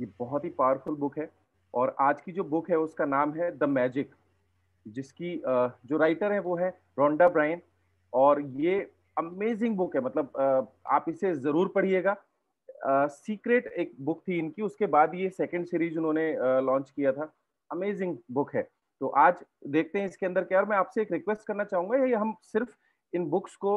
ये बहुत ही पावरफुल बुक है और आज की जो बुक है उसका नाम है द मैजिक जिसकी जो राइटर है वो है रोंडा ब्राइन और ये अमेजिंग बुक है मतलब आप इसे ज़रूर पढ़िएगा सीक्रेट एक बुक थी इनकी उसके बाद ये सेकेंड सीरीज उन्होंने लॉन्च किया था अमेजिंग बुक है तो आज देखते हैं इसके अंदर क्या और मैं आपसे एक रिक्वेस्ट करना चाहूंगा ये हम सिर्फ इन बुक्स को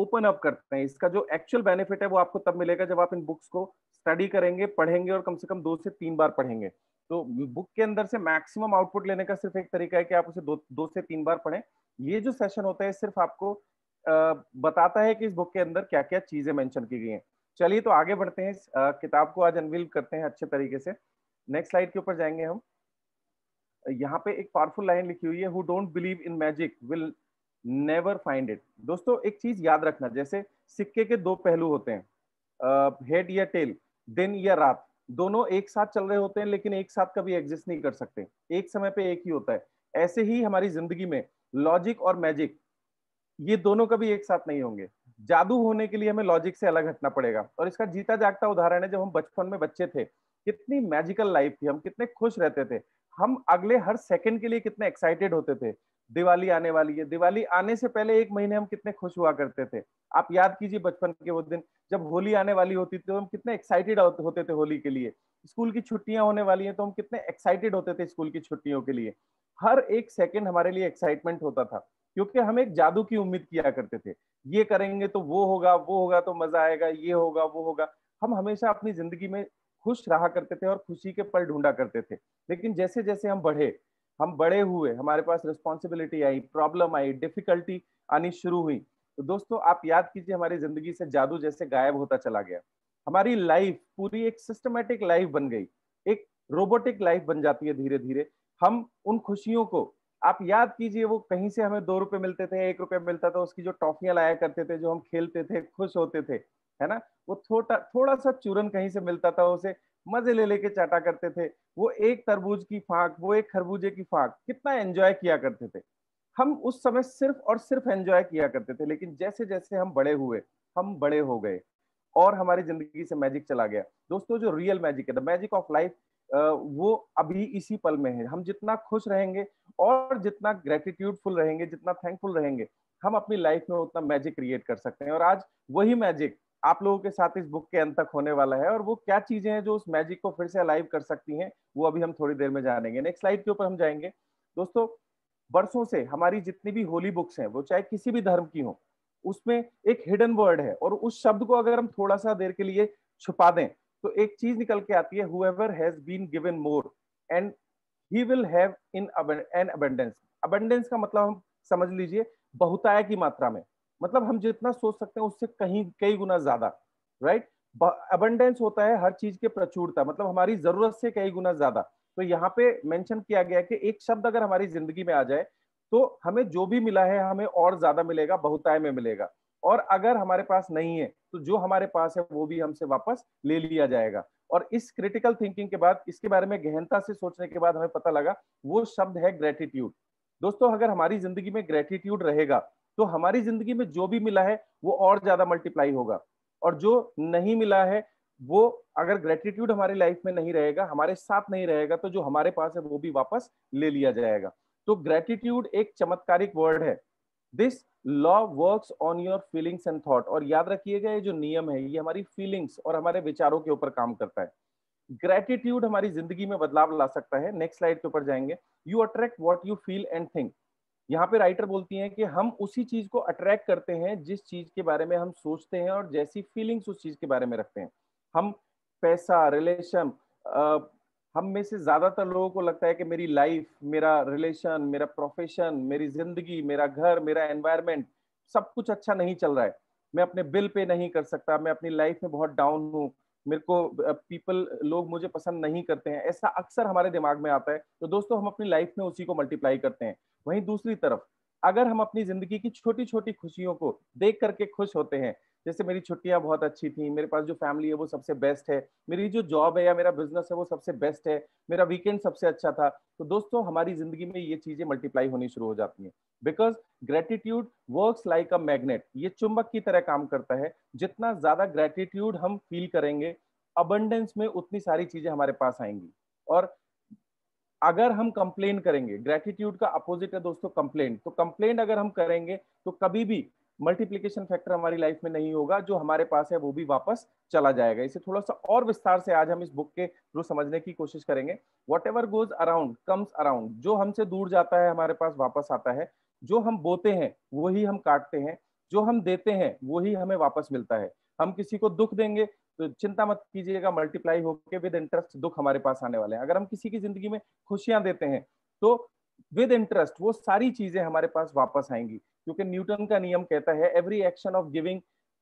ओपन uh, अप करते हैं इसका जो एक्चुअल बेनिफिट है वो आपको तब मिलेगा जब आप इन बुक्स को स्टडी करेंगे पढ़ेंगे और कम से कम दो से तीन बार पढ़ेंगे तो बुक के अंदर से मैक्सिमम आउटपुट लेने का सिर्फ एक तरीका है कि आप उसे दो दो से तीन बार पढ़ें ये जो सेशन होता है सिर्फ आपको आ, बताता है कि इस बुक के अंदर क्या क्या चीजें मेंशन की गई हैं चलिए तो आगे बढ़ते हैं इस किताब को आज अनवील करते हैं अच्छे तरीके से नेक्स्ट स्लाइड के ऊपर जाएंगे हम यहाँ पे एक पावरफुल लाइन लिखी हुई है who don't believe in magic will never find it दोस्तों एक चीज याद रखना जैसे सिक्के के दो पहलू होते हैं हेड या टेल दिन या रात दोनों एक साथ चल रहे होते हैं लेकिन एक साथ कभी एग्जिस्ट नहीं कर सकते एक समय पे एक ही होता है ऐसे ही हमारी जिंदगी में लॉजिक और मैजिक ये दोनों कभी एक साथ नहीं होंगे जादू होने के लिए हमें लॉजिक से अलग हटना पड़ेगा और इसका जीता जागता उदाहरण है जब हम बचपन में बच्चे थे कितनी मैजिकल लाइफ थी हम कितने खुश रहते थे हम अगले हर सेकंड के लिए कितने एक्साइटेड होते थे दिवाली आने वाली है दिवाली आने से पहले एक महीने हम कितने खुश हुआ करते थे आप याद कीजिए बचपन के वो दिन जब होली आने वाली होती थी तो हम कितने एक्साइटेड होते थे होली के लिए स्कूल की छुट्टियां होने वाली हैं तो हम कितने एक्साइटेड होते थे स्कूल की छुट्टियों के लिए हर एक सेकेंड हमारे लिए एक्साइटमेंट होता था क्योंकि हम एक जादू की उम्मीद किया करते थे ये करेंगे तो वो होगा वो होगा तो मजा आएगा ये होगा वो होगा हम हमेशा अपनी जिंदगी में खुश रहा करते थे और खुशी के पल ढूंढा करते थे लेकिन जैसे जैसे हम बढ़े हम बड़े हुए हमारे पास रिस्पॉन्सिबिलिटी आई प्रॉब्लम आई डिफिकल्टी आनी शुरू हुई तो दोस्तों आप याद कीजिए हमारी जिंदगी से जादू जैसे गायब होता चला गया हमारी लाइफ पूरी एक सिस्टमेटिक लाइफ बन गई एक रोबोटिक लाइफ बन जाती है धीरे धीरे हम उन खुशियों को आप याद कीजिए वो कहीं से हमें दो रुपए मिलते थे एक रुपया मिलता था उसकी जो टॉफियां लाया करते थे जो हम खेलते थे खुश होते थे है ना वो थोड़ा थोड़ा सा चूरन कहीं से मिलता था उसे मजे ले लेके चाटा करते थे वो एक तरबूज की फाक वो एक खरबूजे की फाक कितना एंजॉय किया करते थे हम उस समय सिर्फ और सिर्फ एंजॉय किया करते थे लेकिन जैसे जैसे हम बड़े हुए हम बड़े हो गए और हमारी जिंदगी से मैजिक चला गया दोस्तों जो रियल मैजिक है द मैजिक ऑफ लाइफ वो अभी इसी पल में है हम जितना खुश रहेंगे और जितना ग्रेटिट्यूडफुल रहेंगे जितना थैंकफुल रहेंगे हम अपनी लाइफ में उतना मैजिक क्रिएट कर सकते हैं और आज वही मैजिक आप लोगों के साथ इस बुक के अंत तक होने वाला है और वो क्या चीजें हैं जो उस मैजिक को फिर से अलाइव कर सकती हैं वो अभी हम थोड़ी देर में जानेंगे नेक्स्ट स्लाइड के ऊपर हम जाएंगे दोस्तों बरसों से हमारी जितनी भी होली बुक्स हैं वो चाहे किसी भी धर्म की हो उसमें एक हिडन वर्ड है और उस शब्द को अगर हम थोड़ा सा देर के लिए छुपा दें तो एक चीज निकल के आती है whoever has been given more and he will have in an abundance abundance का मतलब हम समझ लीजिए बहुताय की मात्रा में मतलब हम जितना सोच सकते हैं उससे कहीं कई गुना ज्यादा राइट अबंडेंस होता है हर चीज के प्रचुरता मतलब हमारी जरूरत से कई गुना ज्यादा तो यहाँ पे मेंशन किया गया कि एक शब्द अगर हमारी जिंदगी में आ जाए तो हमें जो भी मिला है हमें और ज्यादा मिलेगा बहुताय में मिलेगा और अगर हमारे पास नहीं है तो जो हमारे पास है वो भी हमसे वापस ले लिया जाएगा और इस क्रिटिकल थिंकिंग के बाद इसके बारे में गहनता से सोचने के बाद हमें पता लगा वो शब्द है ग्रेटिट्यूड दोस्तों अगर हमारी जिंदगी में ग्रेटिट्यूड रहेगा तो हमारी जिंदगी में जो भी मिला है वो और ज्यादा मल्टीप्लाई होगा और जो नहीं मिला है वो अगर ग्रेटिट्यूड हमारे लाइफ में नहीं रहेगा हमारे साथ नहीं रहेगा तो जो हमारे पास है वो भी वापस ले लिया जाएगा तो ग्रेटिट्यूड एक चमत्कारिक वर्ड है this law work on your feelings and thought और याद रखिएगा ये जो नियम है ये हमारी फीलिंग्स और हमारे विचारों के ऊपर काम करता है ग्रेटिट्यूड हमारी जिंदगी में बदलाव ला सकता है नेक्स्ट स्लाइड के ऊपर जाएंगे you attract what you feel and think यहाँ पे राइटर बोलती हैं कि हम उसी चीज को अट्रैक्ट करते हैं जिस चीज के बारे में हम सोचते हैं और जैसी फीलिंग्स उस चीज के बारे में रखते हैं हम पैसा रिलेशन हम में से ज्यादातर लोगों को लगता है कि मेरी लाइफ मेरा रिलेशन मेरा प्रोफेशन मेरी जिंदगी मेरा घर मेरा एनवायरमेंट सब कुछ अच्छा नहीं चल रहा है मैं अपने बिल पे नहीं कर सकता मैं अपनी लाइफ में बहुत डाउन हूँ मेरे को पीपल लोग मुझे पसंद नहीं करते हैं ऐसा अक्सर हमारे दिमाग में आता है तो दोस्तों हम अपनी लाइफ में उसी को मल्टीप्लाई करते हैं वहीं दूसरी तरफ अगर हम अपनी जिंदगी की छोटी छोटी खुशियों को देख करके खुश होते हैं जैसे मेरी छुट्टियां बहुत अच्छी थी मेरे पास जो फैमिली है वो सबसे बेस्ट है मेरी जो जॉब है या मेरा बिजनेस है वो सबसे बेस्ट है मेरा वीकेंड सबसे अच्छा था तो दोस्तों हमारी जिंदगी में ये चीजें मल्टीप्लाई होनी शुरू हो जाती हैं because gratitude work like a magnet ये चुंबक की तरह काम करता है जितना ज्यादा ग्रेटिट्यूड हम फील करेंगे अबंडेंस में उतनी सारी चीजें हमारे पास आएंगी और अगर हम कंप्लेन करेंगे ग्रेटिट्यूड का अपोजिट है दोस्तों कंप्लेन तो कंप्लेन अगर हम करेंगे तो कभी भी मल्टीप्लीकेशन फैक्टर हमारी लाइफ में नहीं होगा जो हमारे पास है वो भी वापस चला जाएगा इसे थोड़ा सा और विस्तार से आज हम इस बुक के थ्रू समझने की कोशिश करेंगे whatever goes around comes around जो हमसे दूर जाता है हमारे पास वापस आता है जो हम बोते हैं वही हम काटते हैं जो हम देते हैं वही हमें वापस मिलता है हम किसी को दुख देंगे तो चिंता मत कीजिएगा मल्टीप्लाई होकर विद इंटरेस्ट दुख हमारे पास आने वाले हैं अगर हम किसी की जिंदगी में खुशियां देते हैं तो विद इंटरेस्ट वो सारी चीजें हमारे पास वापस आएंगी क्योंकि न्यूटन का नियम कहता है every action of giving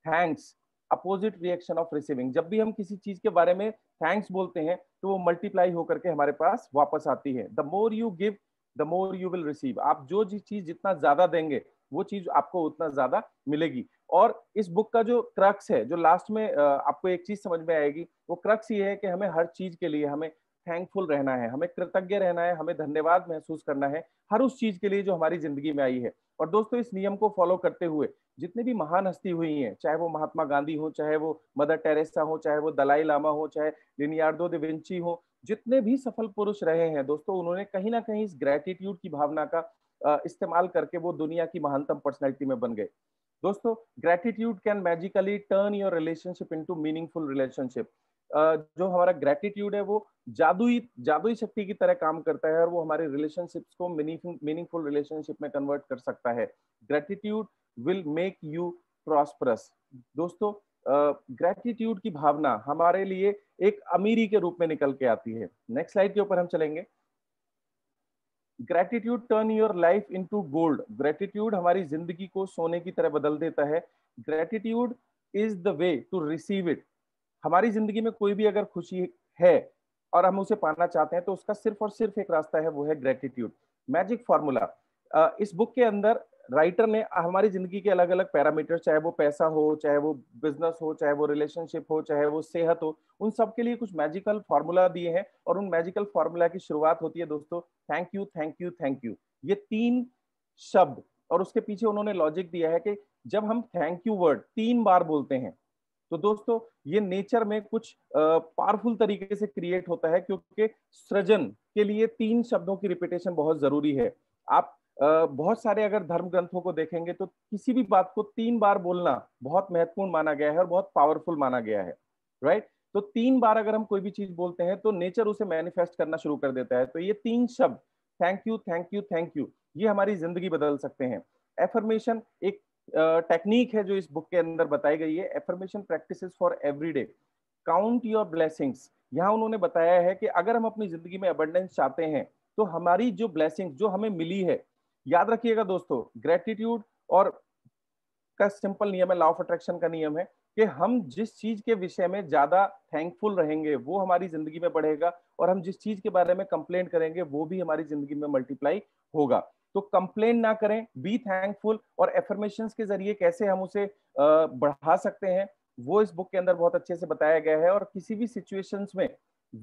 thanks opposite reaction of receiving जब भी हम किसी चीज के बारे में थैंक्स बोलते हैं तो वो मल्टीप्लाई होकर के हमारे पास वापस आती है the more you give the more you will receive आप जो चीज जितना ज्यादा देंगे वो चीज आपको उतना ज्यादा मिलेगी और इस बुक का जो क्रक्स है जो लास्ट में आपको एक चीज समझ में आएगी वो क्रक्स ये है कि हमें हर चीज के लिए हमें थैंकफुल रहना है हमें कृतज्ञ रहना है हमें धन्यवाद महसूस करना है हर उस चीज के लिए जो हमारी जिंदगी में आई है और दोस्तों इस नियम को फॉलो करते हुए जितने भी महान हस्ती हुई हैं चाहे वो महात्मा गांधी हो चाहे वो मदर टेरेसा हो चाहे वो दलाई लामा हो चाहे लिनियार्डो दिविंची हो जितने भी सफल पुरुष रहे हैं दोस्तों उन्होंने कहीं ना कहीं इस ग्रेटिट्यूड की भावना का इस्तेमाल करके वो दुनिया की महानतम पर्सनैलिटी में बन गए दोस्तों gratitude can magically turn your relationship into meaningful relationship जो हमारा ग्रेटिट्यूड है वो जादुई जादुई शक्ति की तरह काम करता है और वो हमारे रिलेशनशिप्स को मीनिंगफुल रिलेशनशिप में कन्वर्ट कर सकता है gratitude will make you prosperous दोस्तों ग्रेटिट्यूड uh, की भावना हमारे लिए एक अमीरी के रूप में निकल के आती है नेक्स्ट स्लाइड के ऊपर हम चलेंगे gratitude turn your life into gold gratitude हमारी जिंदगी को सोने की तरह बदल देता है gratitude is the way to receive it हमारी जिंदगी में कोई भी अगर खुशी है और हम उसे पाना चाहते हैं तो उसका सिर्फ और सिर्फ एक रास्ता है वो है ग्रेटिट्यूड मैजिक फॉर्मूला इस बुक के अंदर राइटर ने हमारी जिंदगी के अलग अलग पैरामीटर चाहे वो पैसा हो चाहे वो बिजनेस हो चाहे वो रिलेशनशिप हो चाहे वो सेहत हो उन सब के लिए कुछ मैजिकल फार्मूला दिए हैं और उन मैजिकल फार्मूला की शुरुआत होती है दोस्तों thank you thank you thank you ये तीन शब्द और उसके पीछे उन्होंने लॉजिक दिया है कि जब हम थैंक यू वर्ड तीन बार बोलते हैं तो दोस्तों ये नेचर में कुछ पावरफुल तरीके से क्रिएट होता है क्योंकि सृजन के लिए तीन शब्दों की रिपीटेशन बहुत जरूरी है आप बहुत सारे अगर धर्म ग्रंथों को देखेंगे तो किसी भी बात को तीन बार बोलना बहुत महत्वपूर्ण माना गया है और बहुत पावरफुल माना गया है राइट तो तीन बार अगर हम कोई भी चीज बोलते हैं तो नेचर उसे मैनिफेस्ट करना शुरू कर देता है तो ये तीन शब्द thank you thank you thank you ये हमारी जिंदगी बदल सकते हैं एफर्मेशन एक टेक्निक है जो इस बुक के अंदर बताई गई है affirmation practice for every day count your blessings यहाँ उन्होंने बताया है कि अगर हम अपनी जिंदगी में अबंडेंस चाहते हैं तो हमारी जो ब्लेसिंग जो हमें मिली है याद रखिएगा दोस्तों ग्रेटिट्यूड और का सिंपल नियम है लॉ ऑफ अट्रैक्शन का नियम है कि हम जिस चीज के विषय में ज्यादा थैंकफुल रहेंगे वो हमारी जिंदगी में बढ़ेगा और हम जिस चीज के बारे में कंप्लेंट करेंगे वो भी हमारी जिंदगी में मल्टीप्लाई होगा तो कंप्लेन ना करें बी थैंकफुल और एफर्मेशन के जरिए कैसे हम उसे बढ़ा सकते हैं वो इस बुक के अंदर बहुत अच्छे से बताया गया है और किसी भी सिचुएशंस में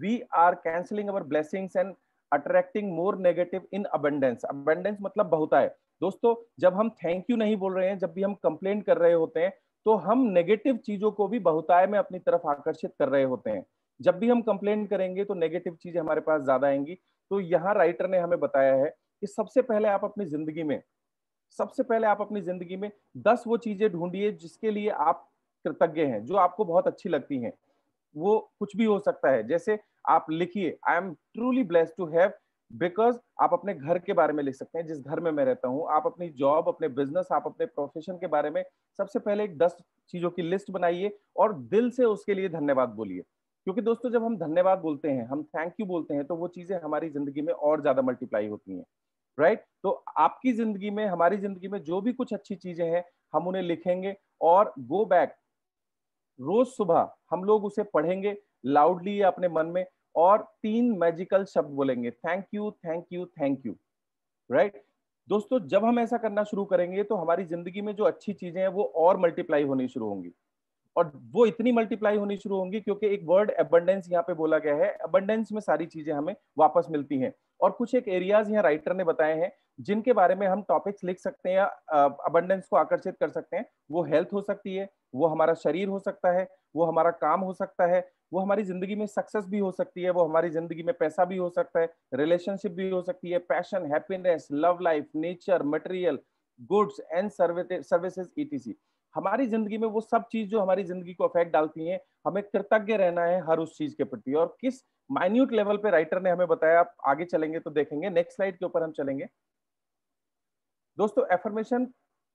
we are cancelling our blessings and attracting more negative in abundance abundance मतलब बहुत आए दोस्तों जब हम थैंक यू नहीं बोल रहे हैं जब भी हम कंप्लेन कर रहे होते हैं तो हम नेगेटिव चीजों को भी बहुताय में अपनी तरफ आकर्षित कर रहे होते हैं जब भी हम कंप्लेन करेंगे तो नेगेटिव चीजें हमारे पास ज्यादा आएंगी तो यहाँ राइटर ने हमें बताया है कि सबसे पहले आप अपनी जिंदगी में सबसे पहले आप अपनी जिंदगी में दस वो चीजें ढूंढिए जिसके लिए आप कृतज्ञ हैं जो आपको बहुत अच्छी लगती हैं वो कुछ भी हो सकता है जैसे आप लिखिए I am truly blessed to have because आप अपने घर के बारे में लिख सकते हैं जिस घर में मैं रहता हूँ आप अपनी जॉब अपने बिजनेस आप अपने प्रोफेशन के बारे में सबसे पहले एक दस चीजों की लिस्ट बनाइए और दिल से उसके लिए धन्यवाद बोलिए क्योंकि दोस्तों जब हम धन्यवाद बोलते हैं हम थैंक यू बोलते हैं तो वो चीजें हमारी जिंदगी में और ज्यादा मल्टीप्लाई होती हैं राइट तो आपकी जिंदगी में हमारी जिंदगी में जो भी कुछ अच्छी चीजें हैं हम उन्हें लिखेंगे और गो बैक रोज सुबह हम लोग उसे पढ़ेंगे लाउडली अपने मन में और तीन मैजिकल शब्द बोलेंगे thank you thank you thank you right दोस्तों जब हम ऐसा करना शुरू करेंगे तो हमारी जिंदगी में जो अच्छी चीजें हैं वो और मल्टीप्लाई होनी शुरू होंगी और वो इतनी मल्टीप्लाई होनी शुरू होंगी क्योंकि एक वर्ड एबंडेंस यहाँ पे बोला गया है एबंडेंस में सारी चीजें हमें वापस मिलती हैं और कुछ एक एरियाज यहाँ राइटर ने बताए हैं जिनके बारे में हम टॉपिक्स लिख सकते हैं या अबंडेंस को आकर्षित कर सकते हैं वो हेल्थ हो सकती है वो हमारा शरीर हो सकता है वो हमारा काम हो सकता है वो हमारी जिंदगी में सक्सेस भी हो सकती है वो हमारी जिंदगी में पैसा भी हो सकता है रिलेशनशिप भी हो सकती है passion happiness love life nature material goods and services ETC हमारी जिंदगी में वो सब चीज जो हमारी जिंदगी को अफेक्ट डालती है हमें कृतज्ञ रहना है हर उस चीज के प्रति और किस माइन्यूट लेवल पे राइटर ने हमें बताया आप आगे चलेंगे तो देखेंगे नेक्स्ट स्लाइड के ऊपर हम चलेंगे दोस्तों affirmation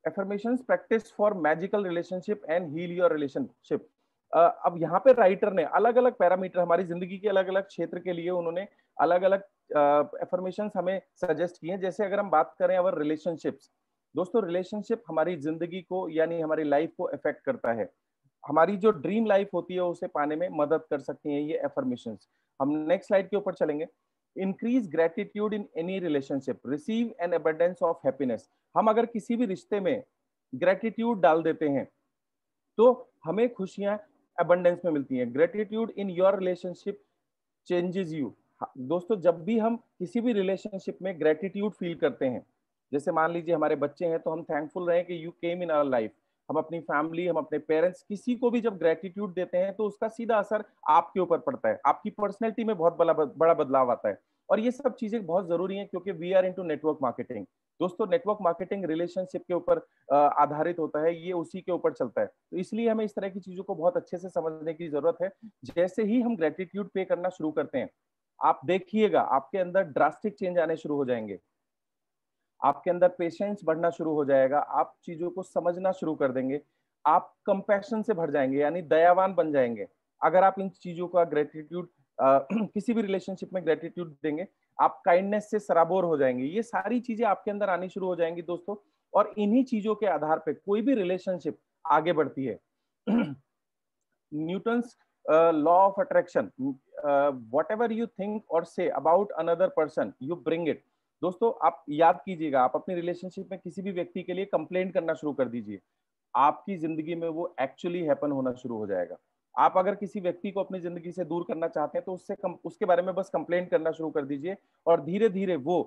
affirmation practice for magical relationship and heal your relationship अब यहाँ पे राइटर ने अलग अलग पैरामीटर हमारी जिंदगी के अलग अलग क्षेत्र के लिए उन्होंने अलग अलग एफर्मेशन हमें सजेस्ट किए जैसे अगर हम बात करें अवर रिलेशनशिप्स दोस्तों रिलेशनशिप हमारी जिंदगी को यानी हमारी लाइफ को अफेक्ट करता है हमारी जो ड्रीम लाइफ होती है उसे पाने में मदद कर सकती है ये एफर्मेशन हम नेक्स्ट स्लाइड के ऊपर चलेंगे increase gratitude in any relationship receive an abundance of happiness हम अगर किसी भी रिश्ते में ग्रेटिट्यूड डाल देते हैं तो हमें खुशियां अबंडेंस में मिलती है gratitude in your relationship changes you दोस्तों जब भी हम किसी भी रिलेशनशिप में ग्रेटिट्यूड फील करते हैं जैसे मान लीजिए हमारे बच्चे हैं तो हम थैंकफुल रहे कि you came in our life हम अपनी फैमिली हम अपने पेरेंट्स किसी को भी जब ग्रेटिट्यूड देते हैं तो उसका सीधा असर आपके ऊपर पड़ता है आपकी पर्सनैलिटी में बहुत बड़ा बड़ा बदलाव आता है और ये सब चीजें बहुत जरूरी हैं क्योंकि we are into network marketing दोस्तों नेटवर्क मार्केटिंग रिलेशनशिप के ऊपर आधारित होता है ये उसी के ऊपर चलता है तो इसलिए हमें इस तरह की चीजों को बहुत अच्छे से समझने की जरूरत है जैसे ही हम ग्रेटिट्यूड पे करना शुरू करते हैं आप देखिएगा आपके अंदर ड्रास्टिक चेंज आने शुरू हो जाएंगे आपके अंदर पेशेंस बढ़ना शुरू हो जाएगा आप चीजों को समझना शुरू कर देंगे आप कंपैशन से भर जाएंगे यानी दयावान बन जाएंगे अगर आप इन चीजों का ग्रेटिट्यूड किसी भी रिलेशनशिप में ग्रेटिट्यूड देंगे आप काइंडनेस से सराबोर हो जाएंगे ये सारी चीजें आपके अंदर आनी शुरू हो जाएंगी दोस्तों और इन्हीं चीजों के आधार पर कोई भी रिलेशनशिप आगे बढ़ती है Newton's law of attraction whatever you think or say about another person you bring it दोस्तों आप याद कीजिएगा आप अपनी रिलेशनशिप में किसी भी व्यक्ति के लिए कंप्लेंट करना शुरू कर दीजिए आपकी जिंदगी में वो एक्चुअली हैपन होना शुरू हो जाएगा आप अगर किसी व्यक्ति को अपनी जिंदगी से दूर करना चाहते हैं तो उससे कम, उसके बारे में बस कंप्लेन करना शुरू कर दीजिए और धीरे धीरे वो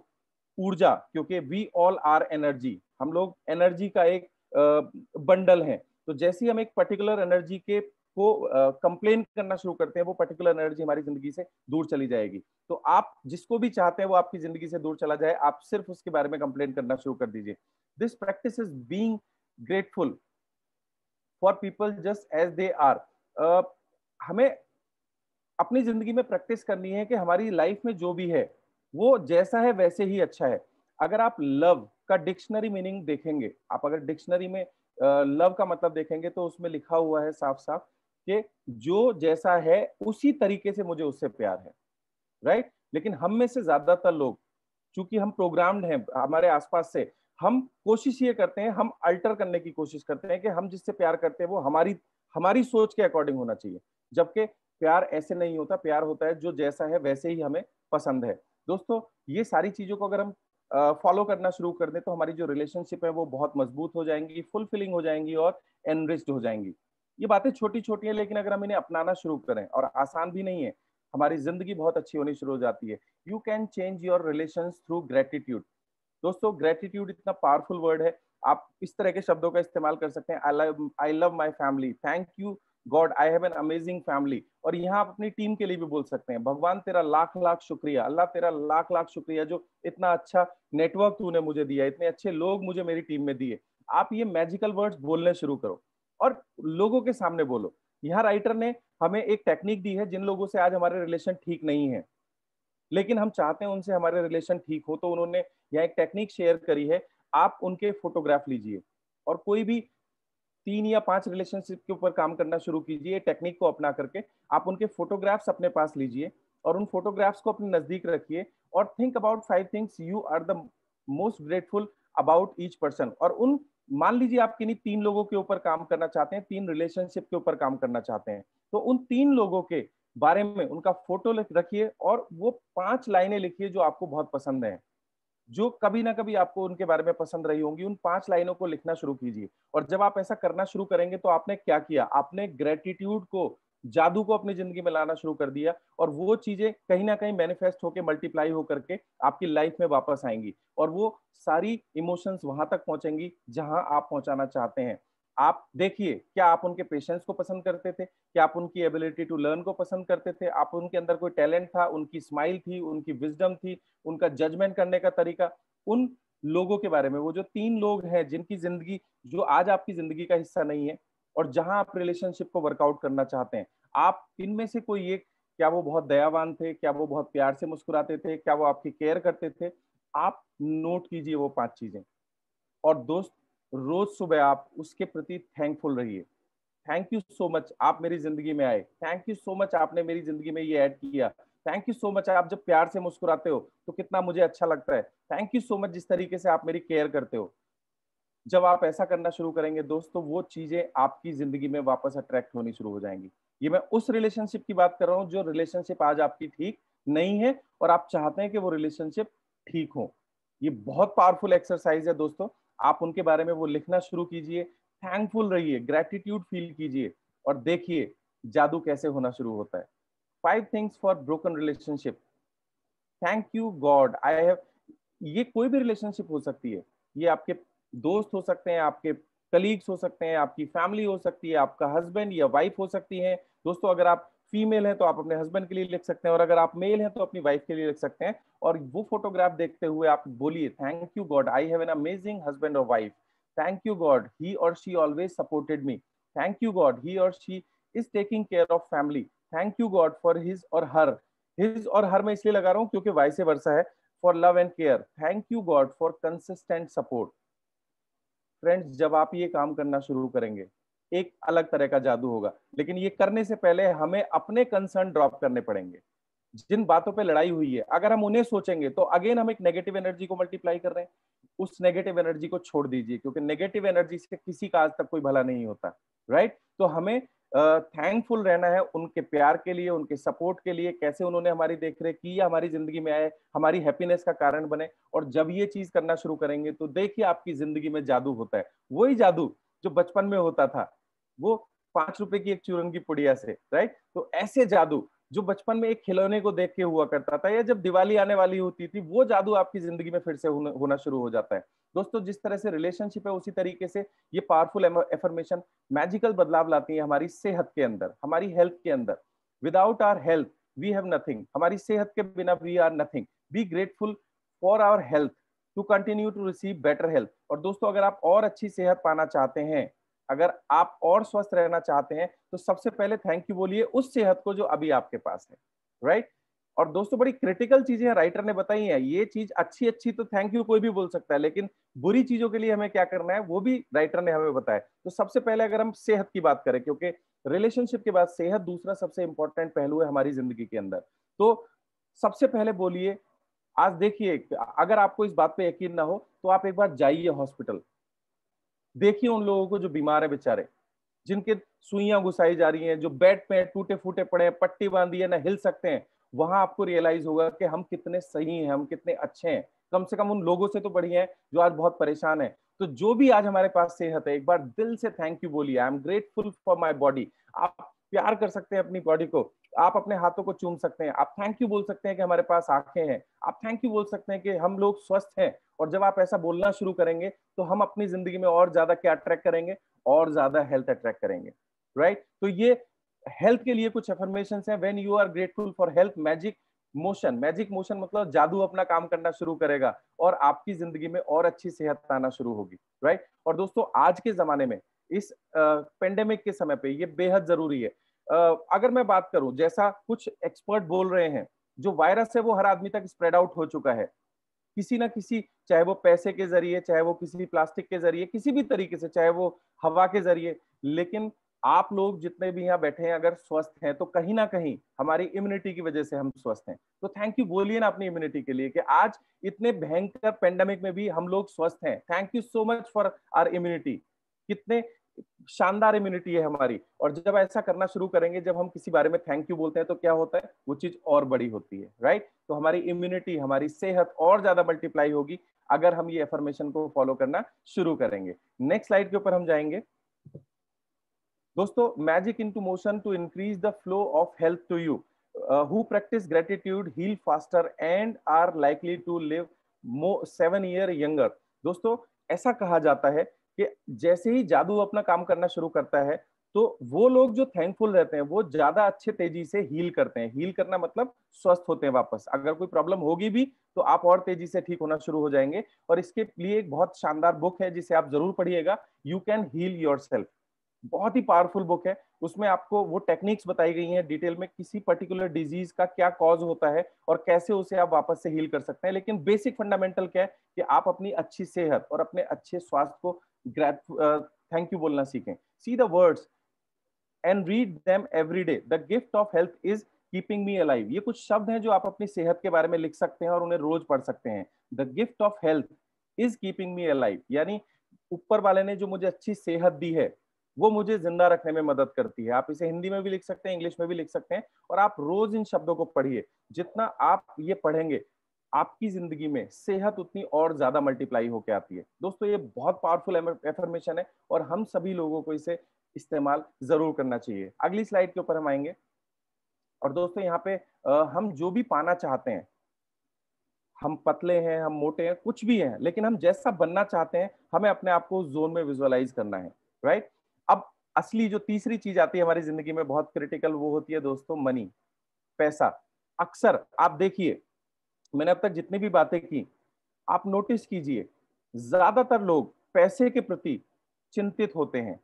ऊर्जा क्योंकि वी ऑल आर एनर्जी हम लोग एनर्जी का एक बंडल है तो जैसे हम एक पर्टिकुलर एनर्जी के को कंप्लेन करना शुरू करते हैं वो पर्टिकुलर एनर्जी हमारी जिंदगी से दूर चली जाएगी तो आप जिसको भी चाहते हैं वो आपकी जिंदगी से दूर चला जाए आप सिर्फ उसके बारे में कंप्लेन करना शुरू कर दीजिए this practice is being grateful for people just as they are हमें अपनी जिंदगी में प्रैक्टिस करनी है कि हमारी लाइफ में जो भी है वो जैसा है वैसे ही अच्छा है अगर आप लव का डिक्शनरी मीनिंग देखेंगे आप अगर डिक्शनरी में लव का मतलब देखेंगे तो उसमें लिखा हुआ है साफ साफ कि जो जैसा है उसी तरीके से मुझे उससे प्यार है राइट right? लेकिन हम में से ज्यादातर लोग चूंकि हम प्रोग्राम्ड हैं हमारे आसपास से हम कोशिश ये करते हैं हम अल्टर करने की कोशिश करते हैं कि हम जिससे प्यार करते हैं वो हमारी हमारी सोच के अकॉर्डिंग होना चाहिए जबकि प्यार ऐसे नहीं होता प्यार होता है जो जैसा है वैसे ही हमें पसंद है दोस्तों ये सारी चीजों को अगर हम फॉलो करना शुरू कर दें तो हमारी जो रिलेशनशिप है वो बहुत मजबूत हो जाएंगी फुलफिलिंग हो जाएंगी और एनरिच्ड हो जाएंगी ये बातें छोटी छोटी हैं लेकिन अगर हम इन्हें अपनाना शुरू करें और आसान भी नहीं है हमारी जिंदगी बहुत अच्छी होनी शुरू हो जाती है you can change your relation through gratitude दोस्तों ग्रेटिट्यूड इतना पावरफुल वर्ड है आप इस तरह के शब्दों का इस्तेमाल कर सकते हैं I love I love my family thank you God I have an amazing family और यहाँ आप अपनी टीम के लिए भी बोल सकते हैं भगवान तेरा लाख लाख शुक्रिया अल्लाह तेरा लाख लाख शुक्रिया जो इतना अच्छा नेटवर्क तूने मुझे दिया इतने अच्छे लोग मुझे मेरी टीम में दिए आप ये मैजिकल वर्ड्स बोलने शुरू करो और लोगों के सामने बोलो यहाँ राइटर ने हमें एक टेक्निक दी है जिन लोगों से आज हमारे रिलेशन ठीक नहीं है लेकिन हम चाहते हैं उनसे हमारे रिलेशन ठीक हो तो उन्होंने यह एक टेक्निक शेयर करी है आप उनके फोटोग्राफ लीजिए और कोई भी तीन या पांच रिलेशनशिप के ऊपर काम करना शुरू कीजिए टेक्निक को अपना करके आप उनके फोटोग्राफ्स अपने पास लीजिए और उन फोटोग्राफ्स को अपने नजदीक रखिए और think about five things you are the most grateful about each person और उन मान लीजिए आप किन्हीं तीन लोगों के ऊपर काम करना चाहते हैं तीन रिलेशनशिप के ऊपर काम करना चाहते हैं तो उन तीन लोगों के बारे में उनका फोटो रखिए और वो पांच लाइनें लिखिए जो आपको बहुत पसंद है जो कभी ना कभी आपको उनके बारे में पसंद रही होंगी उन पांच लाइनों को लिखना शुरू कीजिए और जब आप ऐसा करना शुरू करेंगे तो आपने क्या किया आपने ग्रेटिट्यूड को जादू को अपनी जिंदगी में लाना शुरू कर दिया और वो चीजें कहीं ना कहीं मैनिफेस्ट होकर मल्टीप्लाई होकर के आपकी लाइफ में वापस आएंगी और वो सारी इमोशंस वहां तक पहुंचेंगी जहां आप पहुंचाना चाहते हैं आप देखिए क्या आप उनके पेशेंस को पसंद करते थे क्या आप उनकी एबिलिटी टू लर्न को पसंद करते थे आप उनके अंदर कोई टैलेंट था उनकी स्माइल थी उनकी विजडम थी उनका जजमेंट करने का तरीका उन लोगों के बारे में वो जो तीन लोग हैं जिनकी जिंदगी जो आज आपकी जिंदगी का हिस्सा नहीं है और जहां आप रिलेशनशिप को वर्कआउट करना चाहते हैं आप इनमें से कोई एक क्या वो बहुत दयावान थे क्या वो बहुत प्यार से मुस्कुराते थे क्या वो आपकी केयर करते थे आप नोट कीजिए वो पांच चीजें और दोस्त रोज सुबह आप उसके प्रति थैंकफुल रहिए थैंक यू सो मच आप मेरी जिंदगी में आए थैंक यू सो मच आपने मेरी जिंदगी में ये ऐड किया थैंक यू सो मच आप जब प्यार से मुस्कुराते हो तो कितना मुझे अच्छा लगता है थैंक यू सो मच जिस तरीके से आप मेरी केयर करते हो जब आप ऐसा करना शुरू करेंगे दोस्तों वो चीजें आपकी जिंदगी में वापस अट्रैक्ट होनी शुरू हो जाएंगी ये मैं उस रिलेशनशिप की बात कर रहा हूँ जो रिलेशनशिप आज आपकी ठीक नहीं है और आप चाहते हैं कि वो रिलेशनशिप ठीक हो ये बहुत पावरफुल एक्सरसाइज है दोस्तों आप उनके बारे में वो लिखना शुरू कीजिए थैंकफुल रहिए ग्रेटिट्यूड फील कीजिए और देखिए जादू कैसे होना शुरू होता है five things for broken relationship thank you God I have ये कोई भी रिलेशनशिप हो सकती है ये आपके दोस्त हो सकते हैं आपके कलीग्स हो सकते हैं आपकी फैमिली हो सकती है आपका हस्बैंड या वाइफ हो सकती है दोस्तों अगर आप फीमेल हैं तो आप अपने हस्बैंड के लिए लिख सकते हैं और अगर आप मेल हैं तो अपनी वाइफ के लिए लिख सकते हैं और वो फोटोग्राफ देखते हुए आप बोलिए thank you God I have an amazing husband or wife thank you God he or she always supported me thank you God he or she is taking care of family thank you God for his or her his or हर मैं इसलिए लगा रहा हूँ क्योंकि vice versa है for love and care thank you God for consistent support friends जब आप ये काम करना शुरू करेंगे एक अलग तरह का जादू होगा लेकिन ये करने से पहले हमें अपने कंसर्न ड्रॉप करने पड़ेंगे जिन बातों पे लड़ाई हुई है अगर हम उन्हें सोचेंगे तो अगेन हम एक नेगेटिव एनर्जी को मल्टीप्लाई कर रहे हैं उस नेगेटिव एनर्जी को छोड़ दीजिए क्योंकि नेगेटिव एनर्जी से किसी का आज तक कोई भला नहीं होता राइट तो हमें थैंकफुल रहना है उनके प्यार के लिए उनके सपोर्ट के लिए कैसे उन्होंने हमारी देख रेख की या हमारी जिंदगी में आए हमारी हैप्पीनेस का कारण बने और जब ये चीज करना शुरू करेंगे तो देखिए आपकी जिंदगी में जादू होता है वही जादू जो बचपन में होता था वो पांच रुपए की एक चूरन की पुड़िया से राइट तो ऐसे जादू जो बचपन में एक खिलौने को देख के हुआ करता था या जब दिवाली आने वाली होती थी वो जादू आपकी जिंदगी में फिर से होना शुरू हो जाता है दोस्तों जिस तरह से रिलेशनशिप है उसी तरीके से ये पावरफुल एफर्मेशन मैजिकल बदलाव लाती है हमारी सेहत के अंदर हमारी हेल्थ के अंदर without our health we have nothing हमारी सेहत के बिना we are nothing be grateful for our health to continue to receive better health और दोस्तों अगर आप और अच्छी सेहत पाना चाहते हैं अगर आप और स्वस्थ रहना चाहते हैं तो सबसे पहले थैंक यू बोलिए उस सेहत को जो अभी आपके पास है राइट और दोस्तों बड़ी क्रिटिकल चीजें राइटर ने बताई हैं ये चीज अच्छी अच्छी तो थैंक यू कोई भी बोल सकता है लेकिन बुरी चीजों के लिए हमें क्या करना है वो भी राइटर ने हमें बताया तो सबसे पहले अगर हम सेहत की बात करें क्योंकि रिलेशनशिप के बाद सेहत दूसरा सबसे इंपॉर्टेंट पहलू है हमारी जिंदगी के अंदर तो सबसे पहले बोलिए आज देखिए अगर आपको इस बात पे यकीन ना हो तो आप एक बार जाइए हॉस्पिटल देखिए उन लोगों को जो बीमार है बेचारे जिनके सुइयां घुसाई जा रही हैं जो बेड पे टूटे फूटे पड़े हैं पट्टी बांधी है ना हिल सकते हैं वहां आपको रियलाइज होगा कि हम कितने सही हैं हम कितने अच्छे हैं कम से कम उन लोगों से तो बढ़िया है जो आज बहुत परेशान है तो जो भी आज हमारे पास सेहत है एक बार दिल से थैंक यू बोलिए I am grateful for my body आप प्यार कर सकते हैं अपनी बॉडी को आप अपने हाथों को चूम सकते हैं आप थैंक यू बोल सकते हैं कि हमारे पास आंखें हैं आप थैंक यू बोल सकते हैं कि हम लोग स्वस्थ हैं और जब आप ऐसा बोलना शुरू करेंगे तो हम अपनी जिंदगी में और ज्यादा क्या अट्रैक्ट करेंगे और ज्यादा हेल्थ अट्रैक्ट करेंगे राइट right? तो ये हेल्थ के लिए कुछ एफर्मेशन है when you are grateful for health magic motion magic motion मतलब जादू अपना काम करना शुरू करेगा और आपकी जिंदगी में और अच्छी सेहत आना शुरू होगी राइट right? और दोस्तों आज के जमाने में इस पेंडेमिक के समय पे ये बेहद जरूरी है अगर मैं बात करूं जैसा कुछ एक्सपर्ट बोल रहे हैं जो वायरस है वो हर आदमी तक स्प्रेड आउट हो चुका है किसी ना किसी चाहे वो पैसे के जरिए चाहे वो किसी प्लास्टिक के जरिए किसी भी तरीके से चाहे वो हवा के जरिए लेकिन आप लोग जितने भी यहाँ बैठे हैं अगर स्वस्थ हैं तो कहीं ना कहीं हमारी इम्यूनिटी की वजह से हम स्वस्थ हैं तो थैंक यू बोलिए ना अपनी इम्यूनिटी के लिए कि आज इतने भयंकर पेंडेमिक में भी हम लोग स्वस्थ हैं thank you so much for our immunity कितने शानदार इम्यूनिटी है हमारी और जब ऐसा करना शुरू करेंगे जब हम किसी बारे में थैंक यू बोलते हैं तो क्या होता है वो चीज और बड़ी होती है राइट तो हमारी इम्यूनिटी हमारी सेहत और ज्यादा मल्टीप्लाई होगी अगर हम ये एफर्मेशन को फॉलो करना शुरू करेंगे नेक्स्ट स्लाइड के ऊपर हम जाएंगे दोस्तों magic into motion to increase the flow of health to you who practice gratitude heal faster and are likely to live more seven year younger दोस्तों ऐसा कहा जाता है कि जैसे ही जादू अपना काम करना शुरू करता है तो वो लोग जो थैंकफुल रहते हैं वो ज्यादा अच्छे तेजी से हील करते हैं हील करना मतलब स्वस्थ होते हैं वापस अगर कोई प्रॉब्लम होगी भी तो आप और तेजी से ठीक होना शुरू हो जाएंगे और इसके लिए एक बहुत शानदार बुक है जिसे आप जरूर पढ़िएगा यू कैन हील योर बहुत ही पावरफुल बुक है उसमें आपको वो टेक्निक्स बताई गई हैं डिटेल में किसी पर्टिकुलर डिजीज का क्या कॉज होता है और कैसे उसे आप वापस से हील कर सकते हैं लेकिन बेसिक फंडामेंटल क्या है कि आप अपनी अच्छी सेहत और अपने अच्छे स्वास्थ्य को थैंक यू uh, बोलना सीखें see the words and read them every day the gift of health is keeping me alive ये कुछ शब्द हैं जो आप अपनी सेहत के बारे में लिख सकते हैं और उन्हें रोज पढ़ सकते हैं the gift of health is keeping me alive यानी ऊपर वाले ने जो मुझे अच्छी सेहत दी है वो मुझे जिंदा रखने में मदद करती है आप इसे हिंदी में भी लिख सकते हैं इंग्लिश में भी लिख सकते हैं और आप रोज इन शब्दों को पढ़िए जितना आप ये पढ़ेंगे आपकी जिंदगी में सेहत उतनी और ज्यादा मल्टीप्लाई होकर आती है दोस्तों ये बहुत पावरफुल एफर्मेशन है और हम सभी लोगों को इसे इस्तेमाल जरूर करना चाहिए अगली स्लाइड के ऊपर हम आएंगे और दोस्तों यहाँ पे हम जो भी पाना चाहते हैं हम पतले हैं हम मोटे हैं कुछ भी हैं लेकिन हम जैसा बनना चाहते हैं हमें अपने आप को जोन में विजुअलाइज करना है राइट अब असली जो तीसरी चीज आती है हमारी जिंदगी में बहुत क्रिटिकल वो होती है दोस्तों मनी पैसा अक्सर आप देखिए मैंने अब तक जितनी भी बातें की आप नोटिस कीजिए ज्यादातर लोग पैसे के प्रति चिंतित होते हैं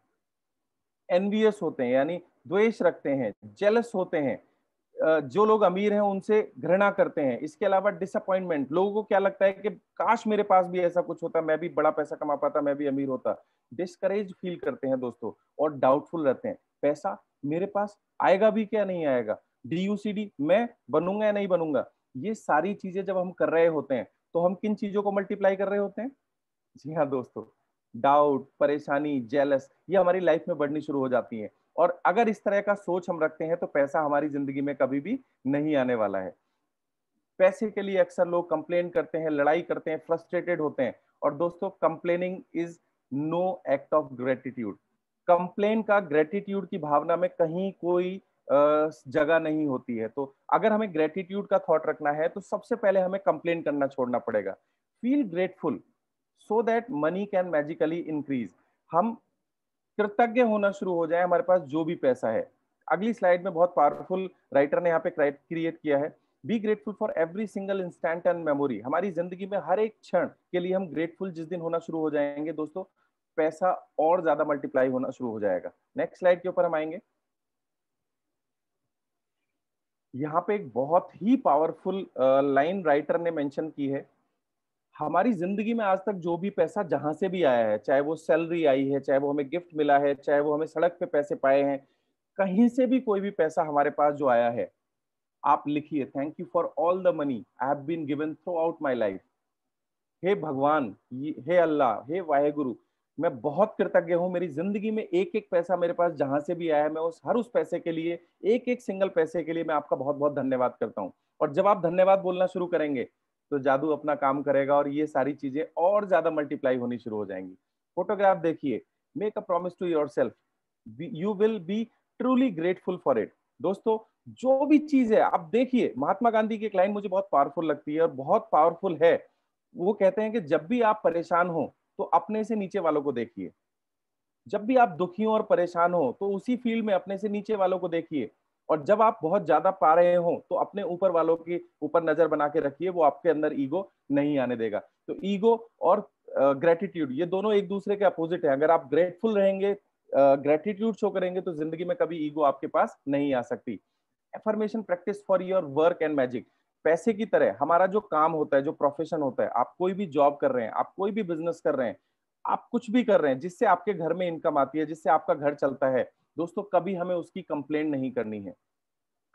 एनवीएस होते हैं यानी द्वेष रखते हैं जेलस होते हैं जो लोग अमीर हैं उनसे घृणा करते हैं इसके अलावा डिसअपॉइंटमेंट लोगों को क्या लगता है कि काश मेरे पास भी ऐसा कुछ होता मैं भी बड़ा पैसा कमा पाता मैं भी अमीर होता डिस्करेज फील करते हैं दोस्तों और डाउटफुल रहते हैं पैसा मेरे पास आएगा भी क्या नहीं आएगा डी मैं बनूंगा या नहीं बनूंगा ये सारी चीजें जब हम कर रहे होते हैं तो हम किन चीजों को मल्टीप्लाई कर रहे होते हैं जी हाँ दोस्तों डाउट परेशानी जेलस ये हमारी लाइफ में बढ़नी शुरू हो जाती है और अगर इस तरह का सोच हम रखते हैं तो पैसा हमारी जिंदगी में कभी भी नहीं आने वाला है पैसे के लिए अक्सर लोग कंप्लेन करते हैं लड़ाई करते हैं फ्रस्ट्रेटेड होते हैं और दोस्तों complaining is no act of gratitude complain का ग्रेटिट्यूड की भावना में कहीं कोई जगह नहीं होती है तो अगर हमें ग्रेटिट्यूड का थॉट रखना है तो सबसे पहले हमें कंप्लेन करना छोड़ना पड़ेगा feel grateful so that money can magically increase हम कृतज्ञ होना शुरू हो जाए हमारे पास जो भी पैसा है अगली स्लाइड में बहुत पावरफुल राइटर ने यहाँ पे क्रिएट किया है be grateful for every single instant and memory हमारी जिंदगी में हर एक क्षण के लिए हम ग्रेटफुल जिस दिन होना शुरू हो जाएंगे दोस्तों पैसा और ज्यादा मल्टीप्लाई होना शुरू हो जाएगा नेक्स्ट स्लाइड के ऊपर हम आएंगे यहाँ पे एक बहुत ही पावरफुल लाइन राइटर ने मेंशन की है हमारी जिंदगी में आज तक जो भी पैसा जहां से भी आया है चाहे वो सैलरी आई है चाहे वो हमें गिफ्ट मिला है चाहे वो हमें सड़क पे पैसे पाए हैं कहीं से भी कोई भी पैसा हमारे पास जो आया है आप लिखिए thank you for all the money I have been given throughout my life हे भगवान हे अल्लाह हे वाहेगुरु मैं बहुत कृतज्ञ हूँ मेरी जिंदगी में एक एक पैसा मेरे पास जहां से भी आया है मैं उस हर उस पैसे के लिए एक एक सिंगल पैसे के लिए मैं आपका बहुत बहुत धन्यवाद करता हूँ और जब आप धन्यवाद बोलना शुरू करेंगे तो जादू अपना काम करेगा और ये सारी चीजें और ज्यादा मल्टीप्लाई होनी शुरू हो जाएंगी फोटोग्राफ देखिए make a promise to yourself you will be truly grateful for it दोस्तों जो भी चीज है आप देखिए महात्मा गांधी की एक लाइन मुझे बहुत पावरफुल लगती है और बहुत पावरफुल है वो कहते हैं कि जब भी आप परेशान हो तो अपने से नीचे वालों को देखिए जब भी आप दुखी हो और परेशान हो तो उसी फील्ड में अपने से नीचे वालों को देखिए और जब आप बहुत ज्यादा पा रहे हो तो अपने ऊपर वालों के ऊपर नजर बना के रखिए वो आपके अंदर ईगो नहीं आने देगा तो ईगो और ग्रेटिट्यूड ये दोनों एक दूसरे के अपोजिट है अगर आप ग्रेटफुल रहेंगे ग्रेटिट्यूड शो करेंगे तो जिंदगी में कभी ईगो आपके पास नहीं आ सकती affirmation practice for your work and magic पैसे की तरह हमारा जो काम होता है जो प्रोफेशन होता है आप कोई भी जॉब कर रहे हैं आप कोई भी बिजनेस कर रहे हैं आप कुछ भी कर रहे हैं जिससे आपके घर में इनकम आती है जिससे आपका घर चलता है दोस्तों कभी हमें उसकी कंप्लेन नहीं करनी है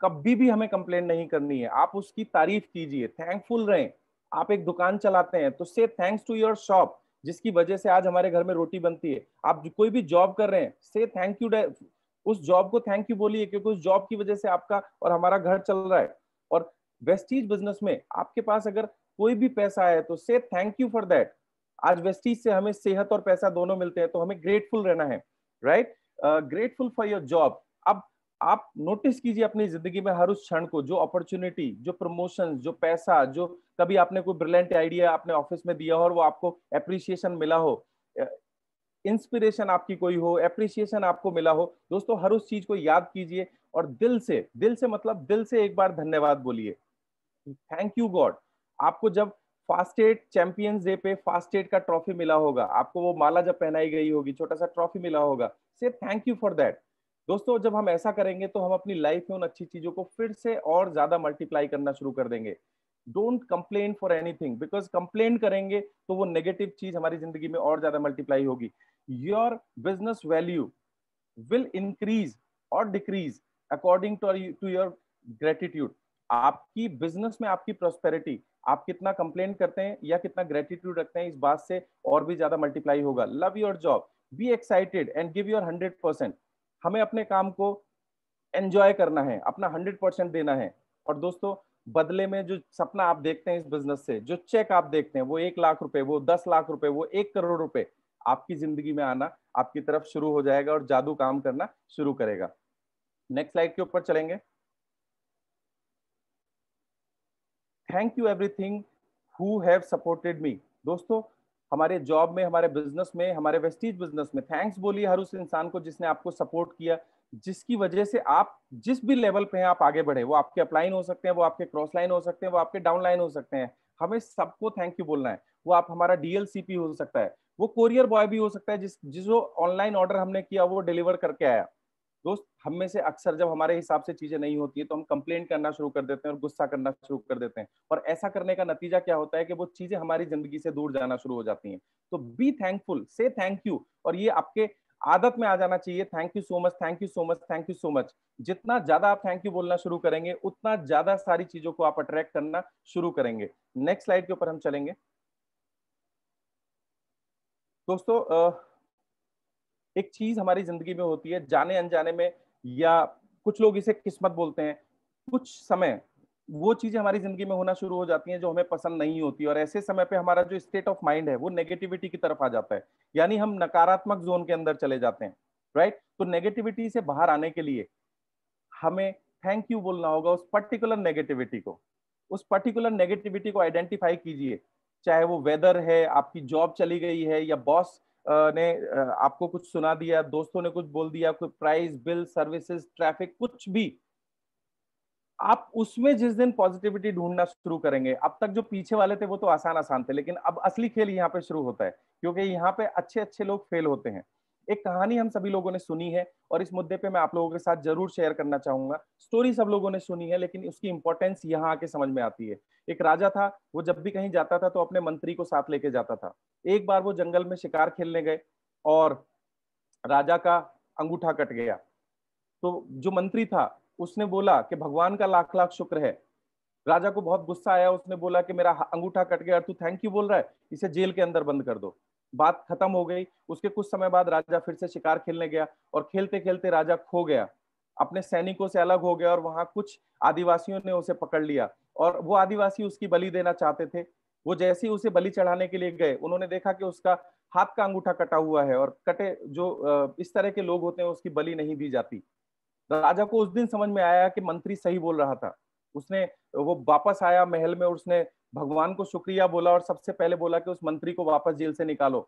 कभी भी हमें कंप्लेन नहीं करनी है आप उसकी तारीफ कीजिए थैंकफुल रहें आप एक दुकान चलाते हैं तो से थैंक्स टू योर शॉप जिसकी वजह से आज हमारे घर में रोटी बनती है आप कोई भी जॉब कर रहे हैं से थैंक यू उस जॉब को थैंक यू बोलिए क्योंकि उस जॉब की वजह से आपका और हमारा घर चल रहा है वेस्टीज बिजनेस में आपके पास अगर कोई भी पैसा है तो से थैंक यू फॉर दैट आज वेस्टीज से हमें सेहत और पैसा दोनों मिलते हैं तो हमें ग्रेटफुल रहना है right grateful for your job अब आप नोटिस कीजिए अपनी जिंदगी में हर उस क्षण को जो अपॉर्चुनिटी जो प्रमोशन जो पैसा जो कभी आपने कोई ब्रिलियंट आइडिया आपने ऑफिस में दिया हो और वो आपको अप्रिसिएशन मिला हो इंस्पिरेशन आपकी कोई हो अप्रिसिएशन आपको मिला हो दोस्तों हर उस चीज को याद कीजिए और दिल से दिल से मतलब दिल से एक बार धन्यवाद बोलिए थैंक यू गॉड आपको जब फास्टेड चैंपियंस डे पे फास्टेड का ट्रॉफी मिला होगा आपको वो माला जब पहनाई गई होगी छोटा सा ट्रॉफी मिला होगा से थैंक यू फॉर दैट दोस्तों जब हम ऐसा करेंगे तो हम अपनी लाइफ में उन अच्छी चीजों को फिर से और ज्यादा मल्टीप्लाई करना शुरू कर देंगे don't complain for anything because complain करेंगे तो वो नेगेटिव चीज हमारी जिंदगी में और ज्यादा मल्टीप्लाई होगी your business value will increase और decrease according to to your gratitude आपकी बिजनेस में आपकी प्रोस्पेरिटी आप कितना कंप्लेन करते हैं या कितना ग्रेटिट्यूड रखते हैं इस बात से और भी ज्यादा मल्टीप्लाई होगा love your job be excited and give your hundred percent हमें अपने काम को एंजॉय करना है अपना हंड्रेड परसेंट देना है और दोस्तों बदले में जो सपना आप देखते हैं इस बिजनेस से जो चेक आप देखते हैं वो एक लाख रुपए वो दस लाख रुपए वो एक करोड़ रुपए आपकी जिंदगी में आना आपकी तरफ शुरू हो जाएगा और जादू काम करना शुरू करेगा नेक्स्ट स्लाइड के ऊपर चलेंगे thank you everything who have supported me दोस्तों हमारे जॉब में हमारे बिजनेस में हमारे वेस्टीज बिजनेस में थैंक्स बोलिए हर उस इंसान को जिसने आपको सपोर्ट किया जिसकी वजह से आप जिस भी लेवल पे हैं आप आगे बढ़े वो आपके अपलाइन हो सकते हैं वो आपके क्रॉस लाइन हो सकते हैं वो आपके डाउन लाइन हो सकते हैं हमें सबको थैंक यू बोलना है वो आप हमारा डीएलसीपी हो सकता है वो कोरियर बॉय भी हो सकता है जिस जिस ऑनलाइन ऑर्डर हमने किया वो डिलीवर करके आया दोस्त हम में से अक्सर जब हमारे हिसाब से चीजें नहीं होती है तो हम कंप्लेंट करना शुरू कर देते हैं और गुस्सा करना शुरू कर देते हैं और ऐसा करने का नतीजा क्या होता है कि वो चीजें हमारी जिंदगी से दूर जाना शुरू हो जाती हैं तो बी थैंकफुल से थैंक यू और ये आपके आदत में आ जाना चाहिए thank you so much thank you so much thank you so much जितना ज्यादा आप थैंक यू बोलना शुरू करेंगे उतना ज्यादा सारी चीजों को आप अट्रैक्ट करना शुरू करेंगे नेक्स्ट स्लाइड के ऊपर हम चलेंगे दोस्तों एक चीज हमारी जिंदगी में होती है जाने अनजाने में या कुछ लोग इसे किस्मत बोलते हैं कुछ समय वो चीजें हमारी जिंदगी में होना शुरू हो जाती हैं जो हमें पसंद नहीं होती और ऐसे समय पे हमारा जो स्टेट ऑफ माइंड है वो नेगेटिविटी की तरफ आ जाता है यानी हम नकारात्मक जोन के अंदर चले जाते हैं राइट तो नेगेटिविटी से बाहर आने के लिए हमें थैंक यू बोलना होगा उस पर्टिकुलर नेगेटिविटी को उस पर्टिकुलर नेगेटिविटी को आइडेंटिफाई कीजिए चाहे वो वेदर है आपकी जॉब चली गई है या बॉस ने आपको कुछ सुना दिया दोस्तों ने कुछ बोल दिया कोई प्राइस बिल सर्विसेज ट्रैफिक कुछ भी आप उसमें जिस दिन पॉजिटिविटी ढूंढना शुरू करेंगे अब तक जो पीछे वाले थे वो तो आसान आसान थे लेकिन अब असली खेल यहाँ पे शुरू होता है क्योंकि यहाँ पे अच्छे अच्छे लोग फेल होते हैं एक कहानी हम सभी लोगों ने सुनी है और इस मुद्दे पे मैं आप लोगों के साथ जरूर शेयर करना चाहूंगा स्टोरी सब लोगों ने सुनी है लेकिन उसकी इंपॉर्टेंस यहाँ आके समझ में आती है एक राजा था वो जब भी कहीं जाता था तो अपने मंत्री को साथ लेके जाता था एक बार वो जंगल में शिकार खेलने गए और राजा का अंगूठा कट गया तो जो मंत्री था उसने बोला कि भगवान का लाख लाख शुक्र है राजा को बहुत गुस्सा आया उसने बोला कि मेरा अंगूठा कट गया और तू थैंक यू बोल रहा है इसे जेल के अंदर बंद कर दो बात खत्म हो गई उसके कुछ समय बाद राजा फिर से शिकार खेलने गया और खेलते खेलते राजा खो गया अपने सैनिकों से अलग हो गया और वहां कुछ आदिवासियों ने उसे पकड़ लिया और वो आदिवासी उसकी बलि देना चाहते थे वो जैसे ही उसे बलि चढ़ाने के लिए गए उन्होंने देखा कि उसका हाथ का अंगूठा कटा हुआ है और कटे जो इस तरह के लोग होते हैं उसकी बलि नहीं दी जाती राजा को उस दिन समझ में आया कि मंत्री सही बोल रहा था उसने वो वापस आया महल में उसने भगवान को शुक्रिया बोला और सबसे पहले बोला कि उस मंत्री को वापस जेल से निकालो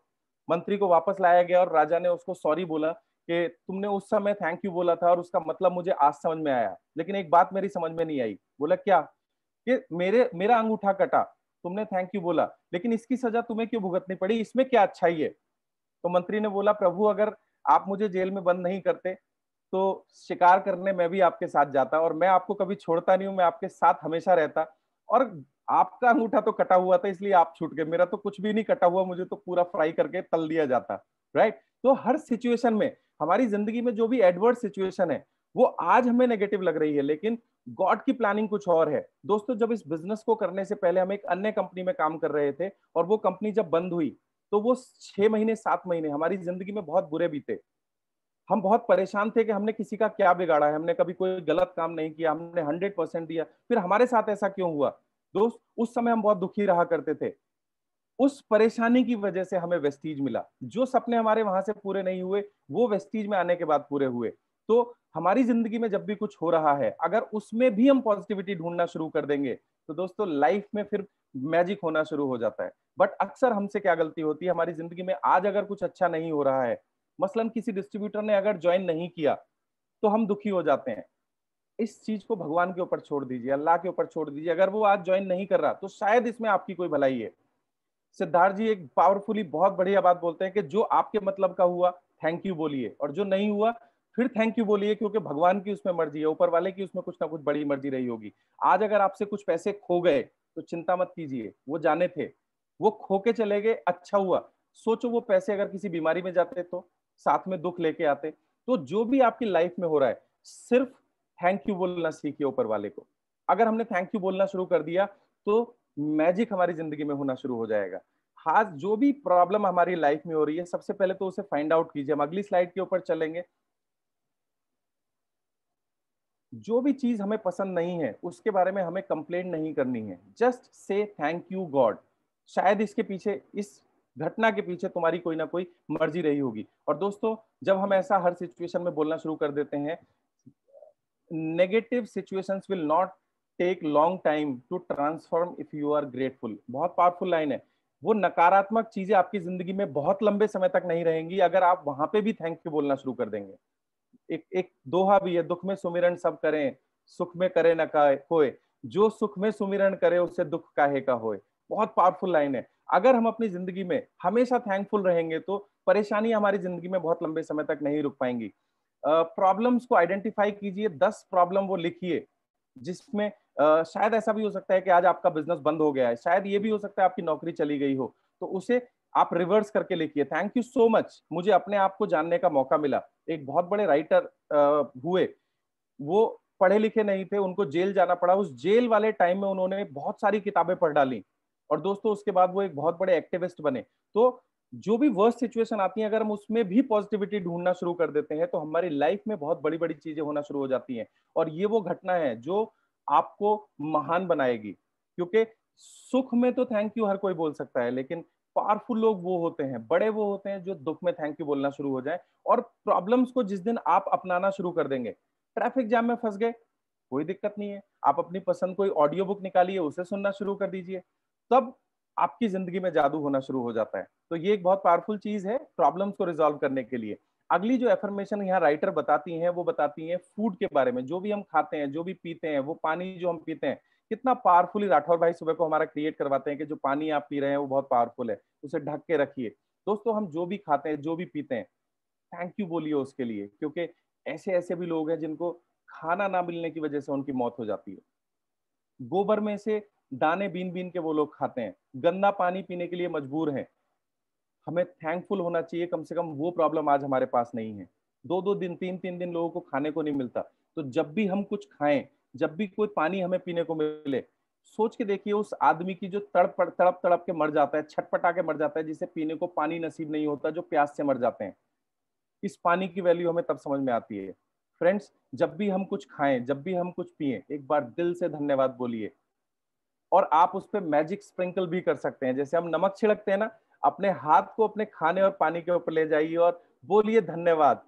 मंत्री को वापस लाया गया और राजा ने उसको सॉरी बोला कि तुमने उस समय थैंक यू बोला था और उसका मतलब मुझे आज समझ में आया लेकिन एक बात मेरी समझ में नहीं आई बोला क्या कि मेरे मेरा अंगूठा कटा तुमने थैंक यू बोला लेकिन इसकी सजा तुम्हें क्यों भुगतनी पड़ी इसमें क्या अच्छाई है तो मंत्री ने बोला प्रभु अगर आप मुझे जेल में बंद नहीं करते तो शिकार करने में भी आपके साथ जाता और मैं आपको कभी छोड़ता नहीं हूँ मैं आपके साथ हमेशा रहता और आपका अंगूठा तो कटा हुआ था इसलिए आप छूट गए मेरा तो कुछ भी नहीं कटा हुआ मुझे तो पूरा फ्राई करके तल दिया जाता राइट तो हर सिचुएशन में हमारी जिंदगी में जो भी एडवर्स सिचुएशन है वो आज हमें नेगेटिव लग रही है लेकिन गॉड की प्लानिंग कुछ और है दोस्तों जब इस बिजनेस को करने से पहले हम एक अन्य कंपनी में काम कर रहे थे और वो कंपनी जब बंद हुई तो वो छह महीने सात महीने हमारी जिंदगी में बहुत बुरे बीते हम बहुत परेशान थे कि हमने किसी का क्या बिगाड़ा है हमने कभी कोई गलत काम नहीं किया हमने हंड्रेड परसेंट दिया फिर हमारे साथ ऐसा क्यों हुआ दोस्त उस समय हम बहुत दुखी रहा करते थे उस परेशानी की वजह से हमें वेस्टीज मिला जो सपने हमारे वहां से पूरे नहीं हुए वो वेस्टीज में आने के बाद पूरे हुए तो हमारी जिंदगी में जब भी कुछ हो रहा है अगर उसमें भी हम पॉजिटिविटी ढूंढना शुरू कर देंगे तो दोस्तों लाइफ में फिर मैजिक होना शुरू हो जाता है बट अक्सर हमसे क्या गलती होती है हमारी जिंदगी में आज अगर कुछ अच्छा नहीं हो रहा है मसलन किसी डिस्ट्रीब्यूटर ने अगर ज्वाइन नहीं किया तो हम दुखी हो जाते हैं इस चीज को भगवान के ऊपर छोड़ दीजिए अल्लाह के ऊपर छोड़ दीजिए अगर वो आज ज्वाइन नहीं कर रहा तो शायद इसमें आपकी कोई भलाई है सिद्धार्थ जी एक पावरफुली बहुत बढ़िया बात बोलते हैं कि जो आपके मतलब का हुआ थैंक यू बोलिए और जो नहीं हुआ फिर थैंक यू बोलिए क्योंकि भगवान की उसमें मर्जी है ऊपर वाले की उसमें कुछ ना कुछ बड़ी मर्जी रही होगी आज अगर आपसे कुछ पैसे खो गए तो चिंता मत कीजिए वो जाने थे वो खो के चले गए अच्छा हुआ सोचो वो पैसे अगर किसी बीमारी में जाते तो साथ में दुख लेके आते तो जो भी आपकी लाइफ में हो रहा है सिर्फ थैंक यू बोलना सीखिए ऊपर वाले को अगर हमने थैंक यू बोलना शुरू कर दिया तो मैजिक हमारी जिंदगी में होना शुरू हो जाएगा आज जो भी प्रॉब्लम हमारी लाइफ में हो रही है सबसे पहले तो उसे फाइंड आउट कीजिए हम अगली स्लाइड के ऊपर चलेंगे जो भी चीज हमें पसंद नहीं है उसके बारे में हमें कंप्लेन नहीं करनी है just say thank you God शायद इसके पीछे इस घटना के पीछे तुम्हारी कोई ना कोई मर्जी रही होगी और दोस्तों जब हम ऐसा हर सिचुएशन में बोलना शुरू कर देते हैं negative situations will not take long time to transform if you are grateful बहुत पावरफुल लाइन है वो नकारात्मक चीजें आपकी जिंदगी में बहुत लंबे समय तक नहीं रहेंगी अगर आप वहां पे भी थैंक यू बोलना शुरू कर देंगे एक एक दोहा भी है दुख में सुमिरन सब करें सुख में करे न होए जो सुख में सुमिरन करे उसे दुख काहे का होए बहुत पावरफुल लाइन है अगर हम अपनी जिंदगी में हमेशा थैंकफुल रहेंगे तो परेशानी हमारी जिंदगी में बहुत लंबे समय तक नहीं रुक पाएंगी प्रॉब्लम्स को आइडेंटिफाई कीजिए दस प्रॉब्लम वो लिखिए जिसमें आ, शायद ऐसा भी हो सकता है कि आज आपका बिजनेस बंद हो गया है शायद ये भी हो सकता है आपकी नौकरी चली गई हो तो उसे आप रिवर्स करके लिखिए थैंक यू सो मच मुझे अपने आप को जानने का मौका मिला एक बहुत बड़े राइटर आ, हुए वो पढ़े लिखे नहीं थे उनको जेल जाना पड़ा उस जेल वाले टाइम में उन्होंने बहुत सारी किताबें पढ़ डाली और दोस्तों उसके बाद वो एक बहुत बड़े एक्टिविस्ट बने तो जो भी वर्स्ट सिचुएशन आती है अगर हम उसमें भी पॉजिटिविटी ढूंढना शुरू कर देते हैं तो हमारी लाइफ में बहुत बड़ी बड़ी चीजें होना शुरू हो जाती हैं और ये वो घटना है जो आपको महान बनाएगी क्योंकि सुख में तो थैंक यू हर कोई बोल सकता है लेकिन पावरफुल लोग वो होते हैं बड़े वो होते हैं जो दुख में थैंक यू बोलना शुरू हो जाए और प्रॉब्लम्स को जिस दिन आप अपनाना शुरू कर देंगे ट्रैफिक जाम में फंस गए कोई दिक्कत नहीं है आप अपनी पसंद कोई ऑडियो बुक निकालिए उसे सुनना शुरू कर दीजिए तब आपकी जिंदगी में जादू होना शुरू हो जाता है तो ये एक बहुत पावरफुल चीज है प्रॉब्लम्स को रिजोल्व करने के लिए अगली जो एफर्मेशन यहाँ राइटर बताती हैं वो बताती हैं फूड के बारे में जो भी हम खाते हैं जो भी पीते हैं वो पानी जो हम पीते हैं कितना पावरफुली राठौर भाई सुबह को हमारा क्रिएट करवाते हैं कि जो पानी आप पी रहे हैं वो बहुत पावरफुल है उसे ढक के रखिए दोस्तों हम जो भी खाते हैं जो भी पीते हैं थैंक यू बोलिए उसके लिए क्योंकि ऐसे ऐसे भी लोग हैं जिनको खाना ना मिलने की वजह से उनकी मौत हो जाती है गोबर में से दाने बीन बीन के वो लोग खाते हैं गंदा पानी पीने के लिए मजबूर हैं हमें थैंकफुल होना चाहिए कम से कम वो प्रॉब्लम आज हमारे पास नहीं है दो दो दिन तीन तीन दिन लोगों को खाने को नहीं मिलता तो जब भी हम कुछ खाएं जब भी कोई पानी हमें पीने को मिले सोच के देखिए उस आदमी की जो तड़प तड़प तड़प के मर जाता है छटपटा के मर जाता है जिसे पीने को पानी नसीब नहीं होता जो प्यास से मर जाते हैं इस पानी की वैल्यू हमें तब समझ में आती है फ्रेंड्स जब भी हम कुछ खाएं जब भी हम कुछ पिए एक बार दिल से धन्यवाद बोलिए और आप उस पर मैजिक स्प्रिंकल भी कर सकते हैं जैसे हम नमक छिड़कते हैं ना अपने हाथ को अपने खाने और पानी के ऊपर ले जाइए और बोलिए धन्यवाद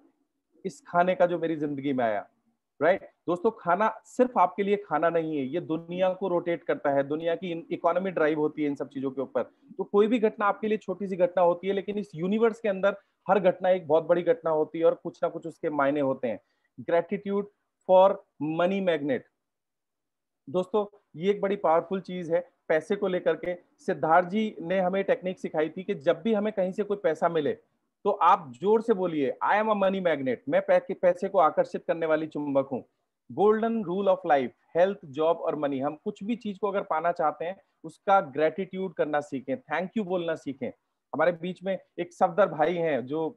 इस खाने का जो मेरी जिंदगी में आया राइट right? दोस्तों खाना सिर्फ आपके लिए खाना नहीं है ये दुनिया को रोटेट करता है दुनिया की इकोनॉमी ड्राइव होती है इन सब चीजों के ऊपर तो कोई भी घटना आपके लिए छोटी सी घटना होती है लेकिन इस यूनिवर्स के अंदर हर घटना एक बहुत बड़ी घटना होती है और कुछ ना कुछ उसके मायने होते हैं ग्रेटिट्यूड फॉर मनी मैग्नेट दोस्तों ये एक बड़ी पावरफुल चीज़ है पैसे को लेकर के सिद्धार्थ जी ने हमें टेक्निक सिखाई थी कि जब भी हमें कहीं से कोई पैसा मिले तो आप जोर से बोलिए I am a money magnet मैं पैसे को आकर्षित करने वाली चुंबक हूँ golden rule of life health job और मनी हम कुछ भी चीज को अगर पाना चाहते हैं उसका ग्रेटिट्यूड करना सीखें थैंक यू बोलना सीखें हमारे बीच में एक सफदर भाई हैं जो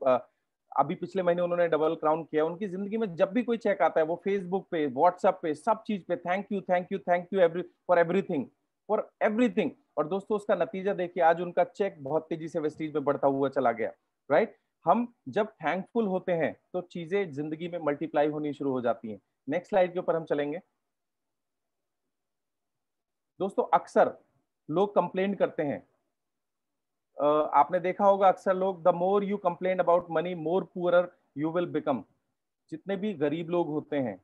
अभी पिछले महीने उन्होंने डबल क्राउन किया उनकी जिंदगी में जब भी कोई चेक आता है वो फेसबुक पे व्हाट्सएप पे सब चीज पे thank you thank you thank you every for everything for everything और दोस्तों उसका नतीजा देखिए आज उनका चेक बहुत तेजी से वेस्टीज में बढ़ता हुआ चला गया राइट right? हम जब थैंकफुल होते हैं तो चीजें जिंदगी में मल्टीप्लाई होनी शुरू हो जाती हैं नेक्स्ट स्लाइड के ऊपर हम चलेंगे दोस्तों अक्सर लोग कंप्लेन करते हैं आपने देखा होगा अक्सर लोग the more you complain about money more poor you will become जितने भी गरीब लोग होते हैं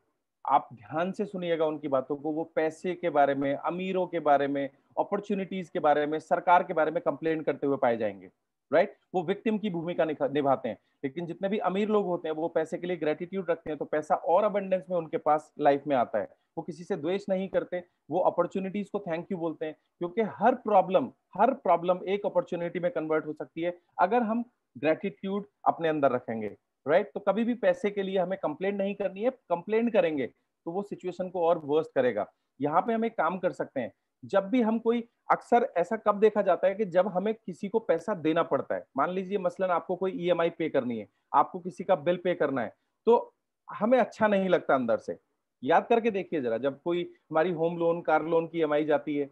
आप ध्यान से सुनिएगा उनकी बातों को वो पैसे के बारे में अमीरों के बारे में अपॉर्चुनिटीज के बारे में सरकार के बारे में कंप्लेन करते हुए पाए जाएंगे राइट वो विक्टिम की भूमिका निभाते हैं लेकिन जितने भी अमीर लोग होते हैं वो पैसे के लिए ग्रेटिट्यूड रखते हैं तो पैसा और अबंडेंस में उनके पास लाइफ में आता है वो किसी से द्वेष नहीं करते वो अपॉर्चुनिटीज को थैंक यू बोलते हैं क्योंकि हर प्रॉब्लम हर प्रॉब्लम एक अपॉर्चुनिटी में कन्वर्ट हो सकती है अगर हम ग्रेटिट्यूड अपने अंदर रखेंगे राइट तो कभी भी पैसे के लिए हमें कंप्लेन नहीं करनी है कंप्लेन करेंगे तो वो सिचुएशन को और वर्स्ट करेगा यहाँ पे हम एक काम कर सकते हैं जब भी हम कोई अक्सर ऐसा कब देखा जाता है कि जब हमें किसी को पैसा देना पड़ता है मान लीजिए मसलन आपको कोई ईएमआई e पे करनी है आपको किसी का बिल पे करना है तो हमें अच्छा नहीं लगता अंदर से याद करके देखिए जरा जब कोई हमारी होम लोन कार लोन की ई e जाती है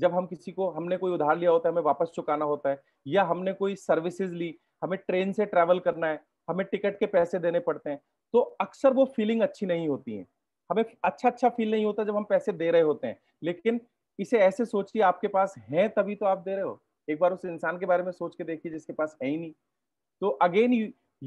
जब हम किसी को हमने कोई उधार लिया होता है हमें वापस चुकाना होता है या हमने कोई सर्विसेज ली हमें ट्रेन से ट्रेवल करना है हमें टिकट के पैसे देने पड़ते हैं तो अक्सर वो फीलिंग अच्छी नहीं होती है हमें अच्छा अच्छा फील नहीं होता जब हम पैसे दे रहे होते हैं लेकिन इसे ऐसे सोचिए आपके पास है तभी तो आप दे रहे हो एक बार उस इंसान के बारे में सोच के देखिए जिसके पास है ही नहीं तो again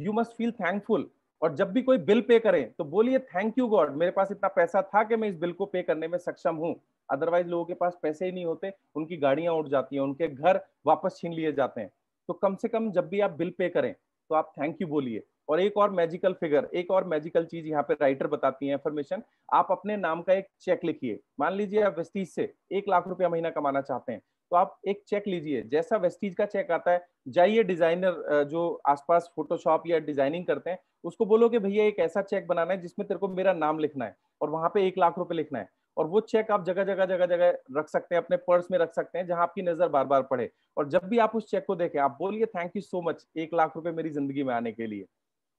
you must feel thankful और जब भी कोई बिल पे करें तो बोलिए थैंक यू गॉड मेरे पास इतना पैसा था कि मैं इस बिल को पे करने में सक्षम हूँ अदरवाइज लोगों के पास पैसे ही नहीं होते उनकी गाड़ियां उठ जाती हैं उनके घर वापस छीन लिए जाते हैं तो कम से कम जब भी आप बिल पे करें तो आप थैंक यू बोलिए और एक और मैजिकल फिगर एक और मैजिकल चीज यहाँ पे राइटर बताती है इन्फॉर्मेशन आप अपने नाम का एक चेक लिखिए मान लीजिए आप वेस्टीज से एक लाख रुपया महीना कमाना चाहते हैं तो आप एक चेक लीजिए जैसा वेस्टीज का चेक आता है जाइए डिजाइनर जो आसपास फोटोशॉप या डिजाइनिंग करते हैं उसको बोलो कि भैया एक ऐसा चेक बनाना है जिसमें तेरे को मेरा नाम लिखना है और वहां पे एक लाख रुपए लिखना है और वो चेक आप जगह जगह जगह जगह रख सकते हैं अपने पर्स में रख सकते हैं जहां आपकी नजर बार बार पड़े और जब भी आप उस चेक को देखें आप बोलिए थैंक यू सो मच एक लाख रुपए मेरी जिंदगी में आने के लिए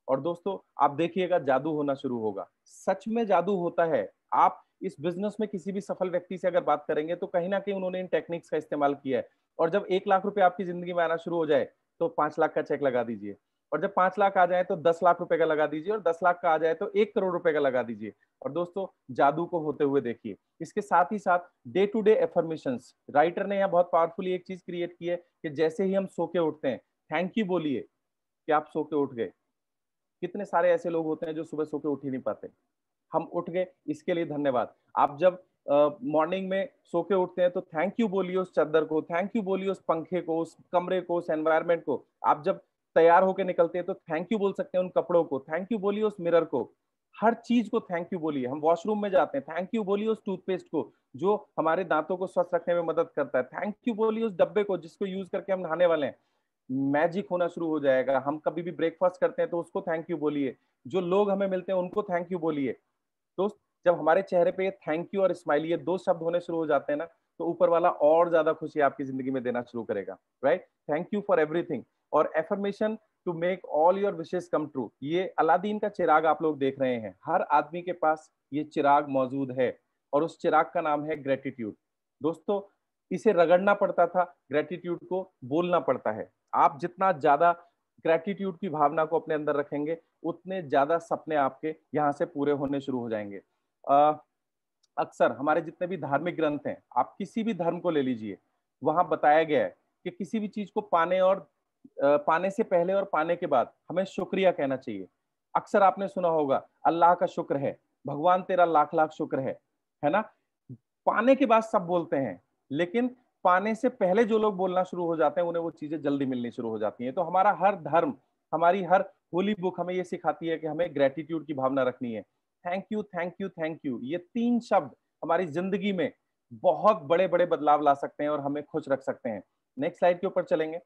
और दोस्तों आप देखिएगा जादू होना शुरू होगा सच में जादू होता है आप इस बिजनेस में किसी भी सफल व्यक्ति से अगर बात करेंगे तो कहीं ना कहीं उन्होंने इन टेक्निक्स का इस्तेमाल किया है और जब एक लाख रुपए आपकी जिंदगी में आना शुरू हो जाए तो पांच लाख का चेक लगा दीजिए और जब पांच लाख आ जाए तो दस लाख रुपए का लगा दीजिए और दस लाख का आ जाए तो एक करोड़ रुपए का लगा दीजिए और दोस्तों जादू को होते हुए देखिए इसके साथ ही साथ day to day affirmation writer ने यहाँ बहुत पावरफुली एक चीज क्रिएट की है कि जैसे ही हम सो के उठते हैं थैंक यू बोलिए कि आप सो के उठ गए कितने सारे ऐसे लोग होते हैं जो सुबह सो के उठ ही नहीं पाते हम उठ गए इसके लिए धन्यवाद आप जब मॉर्निंग uh, में सो के उठते हैं तो थैंक यू बोलिए उस चादर को थैंक यू बोलिए उस पंखे को उस कमरे को उस एनवायरमेंट को आप जब तैयार होकर निकलते हैं तो थैंक यू बोल सकते हैं उन कपड़ों को थैंक यू बोलिए उस मिरर को हर चीज को थैंक यू बोलिए हम वॉशरूम में जाते हैं थैंक यू बोलिए उस टूथपेस्ट को जो हमारे दांतों को स्वस्थ रखने में मदद करता है थैंक यू बोलिए उस डब्बे को जिसको यूज करके हम नहाने वाले हैं मैजिक होना शुरू हो जाएगा हम कभी भी ब्रेकफास्ट करते हैं तो उसको थैंक यू बोलिए जो लोग हमें मिलते हैं उनको थैंक यू बोलिए दोस्त जब हमारे चेहरे पे ये थैंक यू और स्माइल ये दो शब्द होने शुरू हो जाते हैं ना तो ऊपर वाला और ज्यादा खुशी आपकी जिंदगी में देना शुरू करेगा right thank you for everything और affirmation to make all your wishes come true ये अलादीन का चिराग आप लोग देख रहे हैं हर आदमी के पास ये चिराग मौजूद है और उस चिराग का नाम है ग्रेटिट्यूड दोस्तों इसे रगड़ना पड़ता था ग्रेटिट्यूड को बोलना पड़ता है आप जितना ज्यादा ग्रेटिट्यूड की भावना को अपने अंदर रखेंगे उतने ज्यादा सपने आपके यहाँ से पूरे होने शुरू हो जाएंगे अक्सर हमारे जितने भी धार्मिक ग्रंथ हैं आप किसी भी धर्म को ले लीजिए वहां बताया गया है कि किसी भी चीज को पाने और पाने से पहले और पाने के बाद हमें शुक्रिया कहना चाहिए अक्सर आपने सुना होगा अल्लाह का शुक्र है भगवान तेरा लाख लाख शुक्र है है ना पाने के बाद सब बोलते हैं लेकिन पाने से पहले जो लोग बोलना शुरू हो जाते हैं उन्हें वो चीजें जल्दी मिलनी शुरू हो जाती हैं तो हमारा हर धर्म हमारी हर होली बुक हमें ये सिखाती है कि हमें ग्रेटिट्यूड की भावना रखनी है thank you thank you thank you ये तीन शब्द हमारी जिंदगी में बहुत बड़े बड़े बदलाव ला सकते हैं और हमें खुश रख सकते हैं नेक्स्ट स्लाइड के ऊपर चलेंगे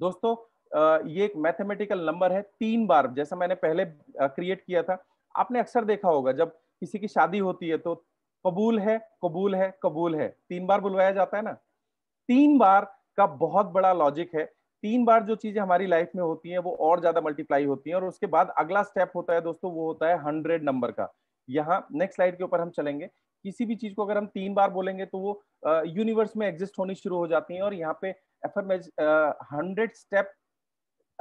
दोस्तों ये एक मैथमेटिकल नंबर है तीन बार जैसा मैंने पहले क्रिएट किया था आपने अक्सर देखा होगा जब किसी की शादी होती है तो कबूल है कबूल है कबूल है तीन बार बुलवाया जाता है ना तीन बार का बहुत बड़ा लॉजिक है तीन बार जो चीजें हमारी लाइफ में होती हैं वो और ज्यादा मल्टीप्लाई होती हैं और उसके बाद अगला स्टेप होता है दोस्तों वो होता है हंड्रेड नंबर का यहाँ नेक्स्ट स्लाइड के ऊपर हम चलेंगे किसी भी चीज को अगर हम तीन बार बोलेंगे तो वो यूनिवर्स में एग्जिस्ट होनी शुरू हो जाती है और यहाँ पे affirmations hundred step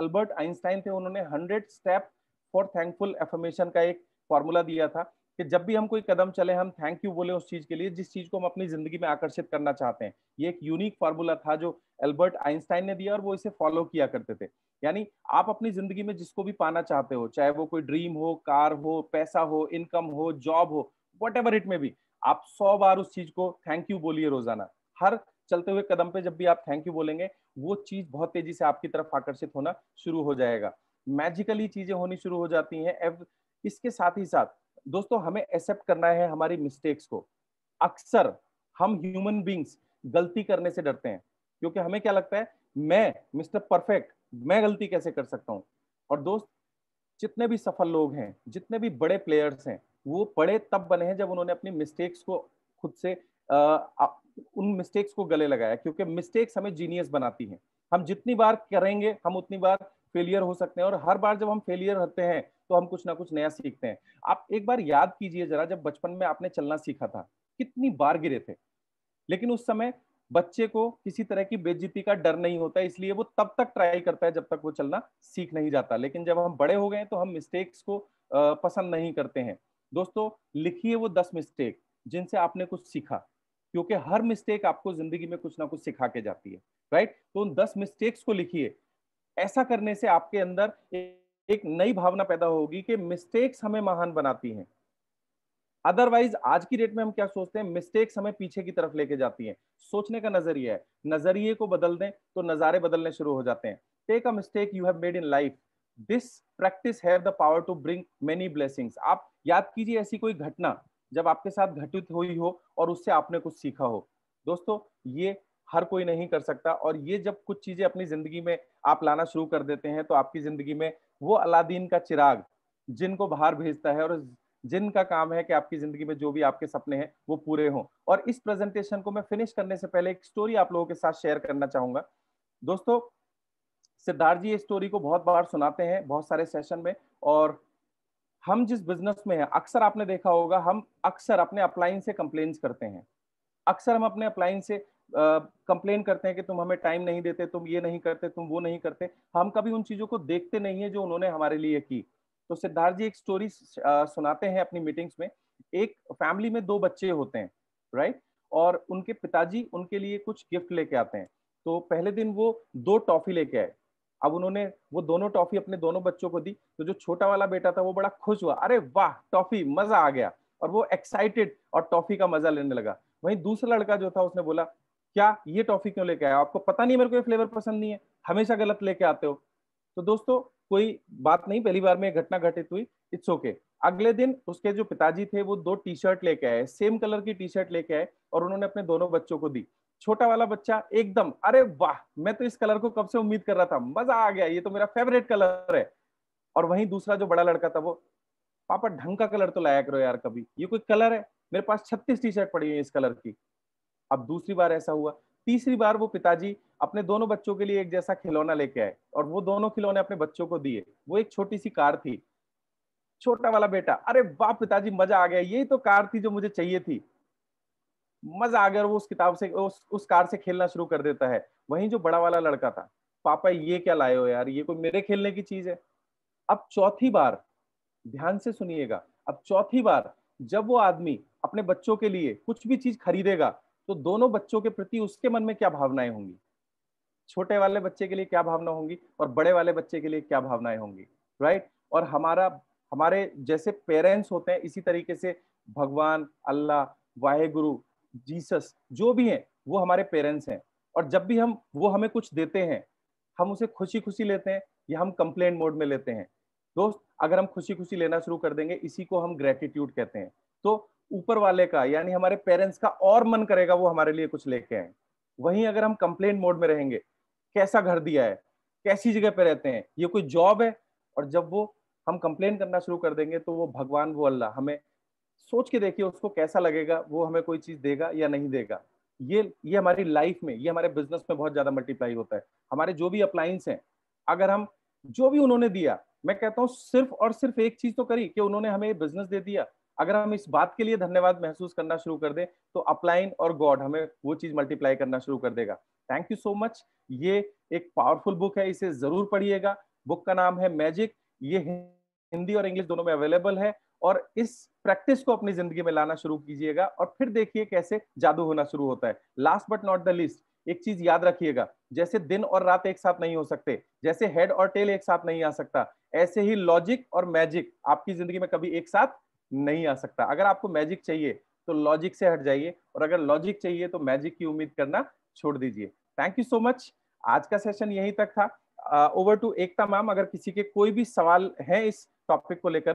Albert Einstein थे उन्होंने hundred step for thankful affirmation का एक फॉर्मूला दिया था कि जब भी हम कोई कदम चले हम थैंक यू बोले उस चीज के लिए जिस चीज को हम अपनी जिंदगी में आकर्षित करना चाहते हैं ये एक यूनिक फार्मूला था जो एल्बर्ट आइंस्टाइन ने दिया और वो इसे फॉलो किया करते थे यानी आप अपनी जिंदगी में जिसको भी पाना चाहते हो चाहे वो कोई ड्रीम हो कार हो पैसा हो इनकम हो जॉब हो वट एवर इट में भी आप सौ बार उस चीज को थैंक यू बोलिए रोजाना हर चलते हुए कदम पे जब भी आप थैंक यू बोलेंगे वो चीज बहुत तेजी से आपकी तरफ आकर्षित होना शुरू हो जाएगा मैजिकली चीजें होनी शुरू हो जाती हैं इसके साथ ही साथ दोस्तों हमें एक्सेप्ट करना है हमारी मिस्टेक्स को अक्सर हम ह्यूमन बींग्स गलती करने से डरते हैं क्योंकि हमें क्या लगता है मैं मिस्टर परफेक्ट मैं गलती कैसे कर सकता हूँ और दोस्त जितने भी सफल लोग हैं जितने भी बड़े प्लेयर्स हैं वो बड़े तब बने हैं जब उन्होंने अपनी मिस्टेक्स को खुद से आ, उन मिस्टेक्स को गले लगाया क्योंकि मिस्टेक्स हमें जीनियस बनाती हैं हम जितनी बार करेंगे हम उतनी बार फेलियर हो सकते हैं और हर बार जब हम फेलियर होते हैं तो हम कुछ ना कुछ नया सीखते हैं आप एक बार याद कीजिए जरा जब बचपन में आपने चलना सीखा था कितनी बार गिरे थे लेकिन उस समय बच्चे को किसी तरह की बेजीती का डर नहीं होता इसलिए वो तब तक ट्राई करता है जब तक वो चलना सीख नहीं जाता लेकिन जब हम बड़े हो गए तो हम मिस्टेक्स को पसंद नहीं करते हैं दोस्तों लिखिए वो दस मिस्टेक जिनसे आपने कुछ सीखा क्योंकि हर मिस्टेक आपको जिंदगी में कुछ ना कुछ सिखा के जाती है राइट तो उन दस मिस्टेक्स को लिखिए ऐसा करने से आपके अंदर एक नई भावना पैदा होगी कि मिस्टेक्स हमें महान बनाती हैं अदरवाइज आज की डेट में हम क्या सोचते हैं मिस्टेक्स हमें पीछे की तरफ लेके जाती हैं सोचने का नजरिया है नजरिए को बदल दें तो नज़ारे बदलने शुरू हो जाते हैं take a mistake you have made in life this practice have the power to bring many blessings आप याद कीजिए ऐसी कोई घटना जब आपके साथ घटित हुई हो और उससे आपने कुछ सीखा हो दोस्तों ये हर कोई नहीं कर सकता और ये जब कुछ चीजें अपनी जिंदगी में आप लाना शुरू कर देते हैं तो आपकी जिंदगी में वो अलादीन का चिराग जिनको बाहर भेजता है और जिनका काम है कि आपकी जिंदगी में जो भी आपके सपने हैं वो पूरे हों और इस प्रेजेंटेशन को मैं फिनिश करने से पहले एक स्टोरी आप लोगों के साथ शेयर करना चाहूंगा दोस्तों सिद्धार्थ जी ये स्टोरी को बहुत बार सुनाते हैं बहुत सारे सेशन में और हम जिस बिजनेस में हैं अक्सर आपने देखा होगा हम अक्सर अपने अप्लाइंस से कंप्लेन करते हैं अक्सर हम अपने अप्लाइंस से कंप्लेन करते हैं कि तुम हमें टाइम नहीं देते तुम ये नहीं करते तुम वो नहीं करते हम कभी उन चीज़ों को देखते नहीं है जो उन्होंने हमारे लिए की तो सिद्धार्थ जी एक स्टोरी सुनाते हैं अपनी मीटिंग्स में एक फैमिली में दो बच्चे होते हैं राइट और उनके पिताजी उनके लिए कुछ गिफ्ट लेके आते हैं तो पहले दिन वो दो टॉफी लेके आए अब उन्होंने वो दोनों टॉफी अपने दोनों बच्चों को दी तो जो छोटा वाला बेटा था वो बड़ा खुश हुआ अरे वाह टॉफी मजा आ गया और वो एक्साइटेड और टॉफी का मजा लेने लगा वहीं दूसरा लड़का जो था उसने बोला क्या ये टॉफी क्यों लेके आया आपको पता नहीं मेरे को ये फ्लेवर पसंद नहीं है हमेशा गलत लेके आते हो तो दोस्तों कोई बात नहीं पहली बार में घटना घटित हुई इट्स ओके अगले दिन उसके जो पिताजी थे वो दो टी शर्ट लेके आए सेम कलर की टी शर्ट लेके आए और उन्होंने अपने दोनों बच्चों को दी छोटा वाला बच्चा एकदम अरे वाह मैं तो इस कलर को कब से उम्मीद कर रहा था मजा आ गया ये तो मेरा फेवरेट कलर है और वहीं दूसरा जो बड़ा लड़का था वो पापा ढंग का कलर तो लाया करो यार कभी ये कोई कलर है मेरे पास छत्तीस टी शर्ट पड़ी हुई है इस कलर की अब दूसरी बार ऐसा हुआ तीसरी बार वो पिताजी अपने दोनों बच्चों के लिए एक जैसा खिलौना लेके आए और वो दोनों खिलौने अपने बच्चों को दिए वो एक छोटी सी कार थी छोटा वाला बेटा अरे वाह पिताजी मजा आ गया यही तो कार थी जो मुझे चाहिए थी मजा आ गया वो उस किताब से उस, उस कार से खेलना शुरू कर देता है वहीं जो बड़ा वाला लड़का था पापा ये क्या लाए हो यार ये कोई मेरे खेलने की चीज है अब चौथी बार ध्यान से सुनिएगा अब चौथी बार जब वो आदमी अपने बच्चों के लिए कुछ भी चीज खरीदेगा तो दोनों बच्चों के प्रति उसके मन में क्या भावनाएं होंगी छोटे वाले बच्चे के लिए क्या भावना होंगी और बड़े वाले बच्चे के लिए क्या भावनाएं होंगी राइट और हमारा हमारे जैसे पेरेंट्स होते हैं इसी तरीके से भगवान अल्लाह वाहे गुरु जीसस जो भी हैं वो हमारे पेरेंट्स हैं और जब भी हम वो हमें कुछ देते हैं हम उसे खुशी खुशी लेते हैं या हम कंप्लेन मोड में लेते हैं दोस्त अगर हम खुशी खुशी लेना शुरू कर देंगे इसी को हम ग्रेटिट्यूड कहते हैं तो ऊपर वाले का यानी हमारे पेरेंट्स का और मन करेगा वो हमारे लिए कुछ लेके आए वहीं अगर हम कंप्लेन मोड में रहेंगे कैसा घर दिया है कैसी जगह पे रहते हैं ये कोई जॉब है और जब वो हम कंप्लेन करना शुरू कर देंगे तो वो भगवान वो अल्लाह हमें सोच के देखिए उसको कैसा लगेगा वो हमें कोई चीज देगा या नहीं देगा ये ये हमारी लाइफ में ये हमारे बिजनेस में बहुत ज्यादा मल्टीप्लाई होता है हमारे जो भी अप्लायंस हैं अगर हम जो भी उन्होंने दिया मैं कहता हूँ सिर्फ और सिर्फ एक चीज तो करी कि उन्होंने हमें बिजनेस दे दिया अगर हम इस बात के लिए धन्यवाद महसूस करना शुरू कर दें तो अपलाइन और गॉड हमें वो चीज मल्टीप्लाई करना शुरू कर देगा थैंक यू सो मच ये एक पावरफुल बुक है इसे जरूर पढ़िएगा बुक का नाम है मैजिक ये हिंदी और इंग्लिश दोनों में अवेलेबल है और इस प्रैक्टिस को अपनी जिंदगी में लाना शुरू कीजिएगा और फिर देखिए कैसे जादू होना शुरू होता है last but not the list एक चीज याद रखिएगा जैसे दिन और रात एक साथ नहीं हो सकते जैसे हेड और टेल एक साथ नहीं आ सकता ऐसे ही लॉजिक और मैजिक आपकी जिंदगी में कभी एक साथ नहीं आ सकता अगर आपको मैजिक चाहिए तो लॉजिक से हट जाइए और अगर लॉजिक चाहिए तो मैजिक की उम्मीद करना छोड़ दीजिए थैंक यू सो मच आज का सेशन यहीं तक था ओवर टू एकता मैम अगर किसी के कोई भी सवाल है इस टॉपिक को लेकर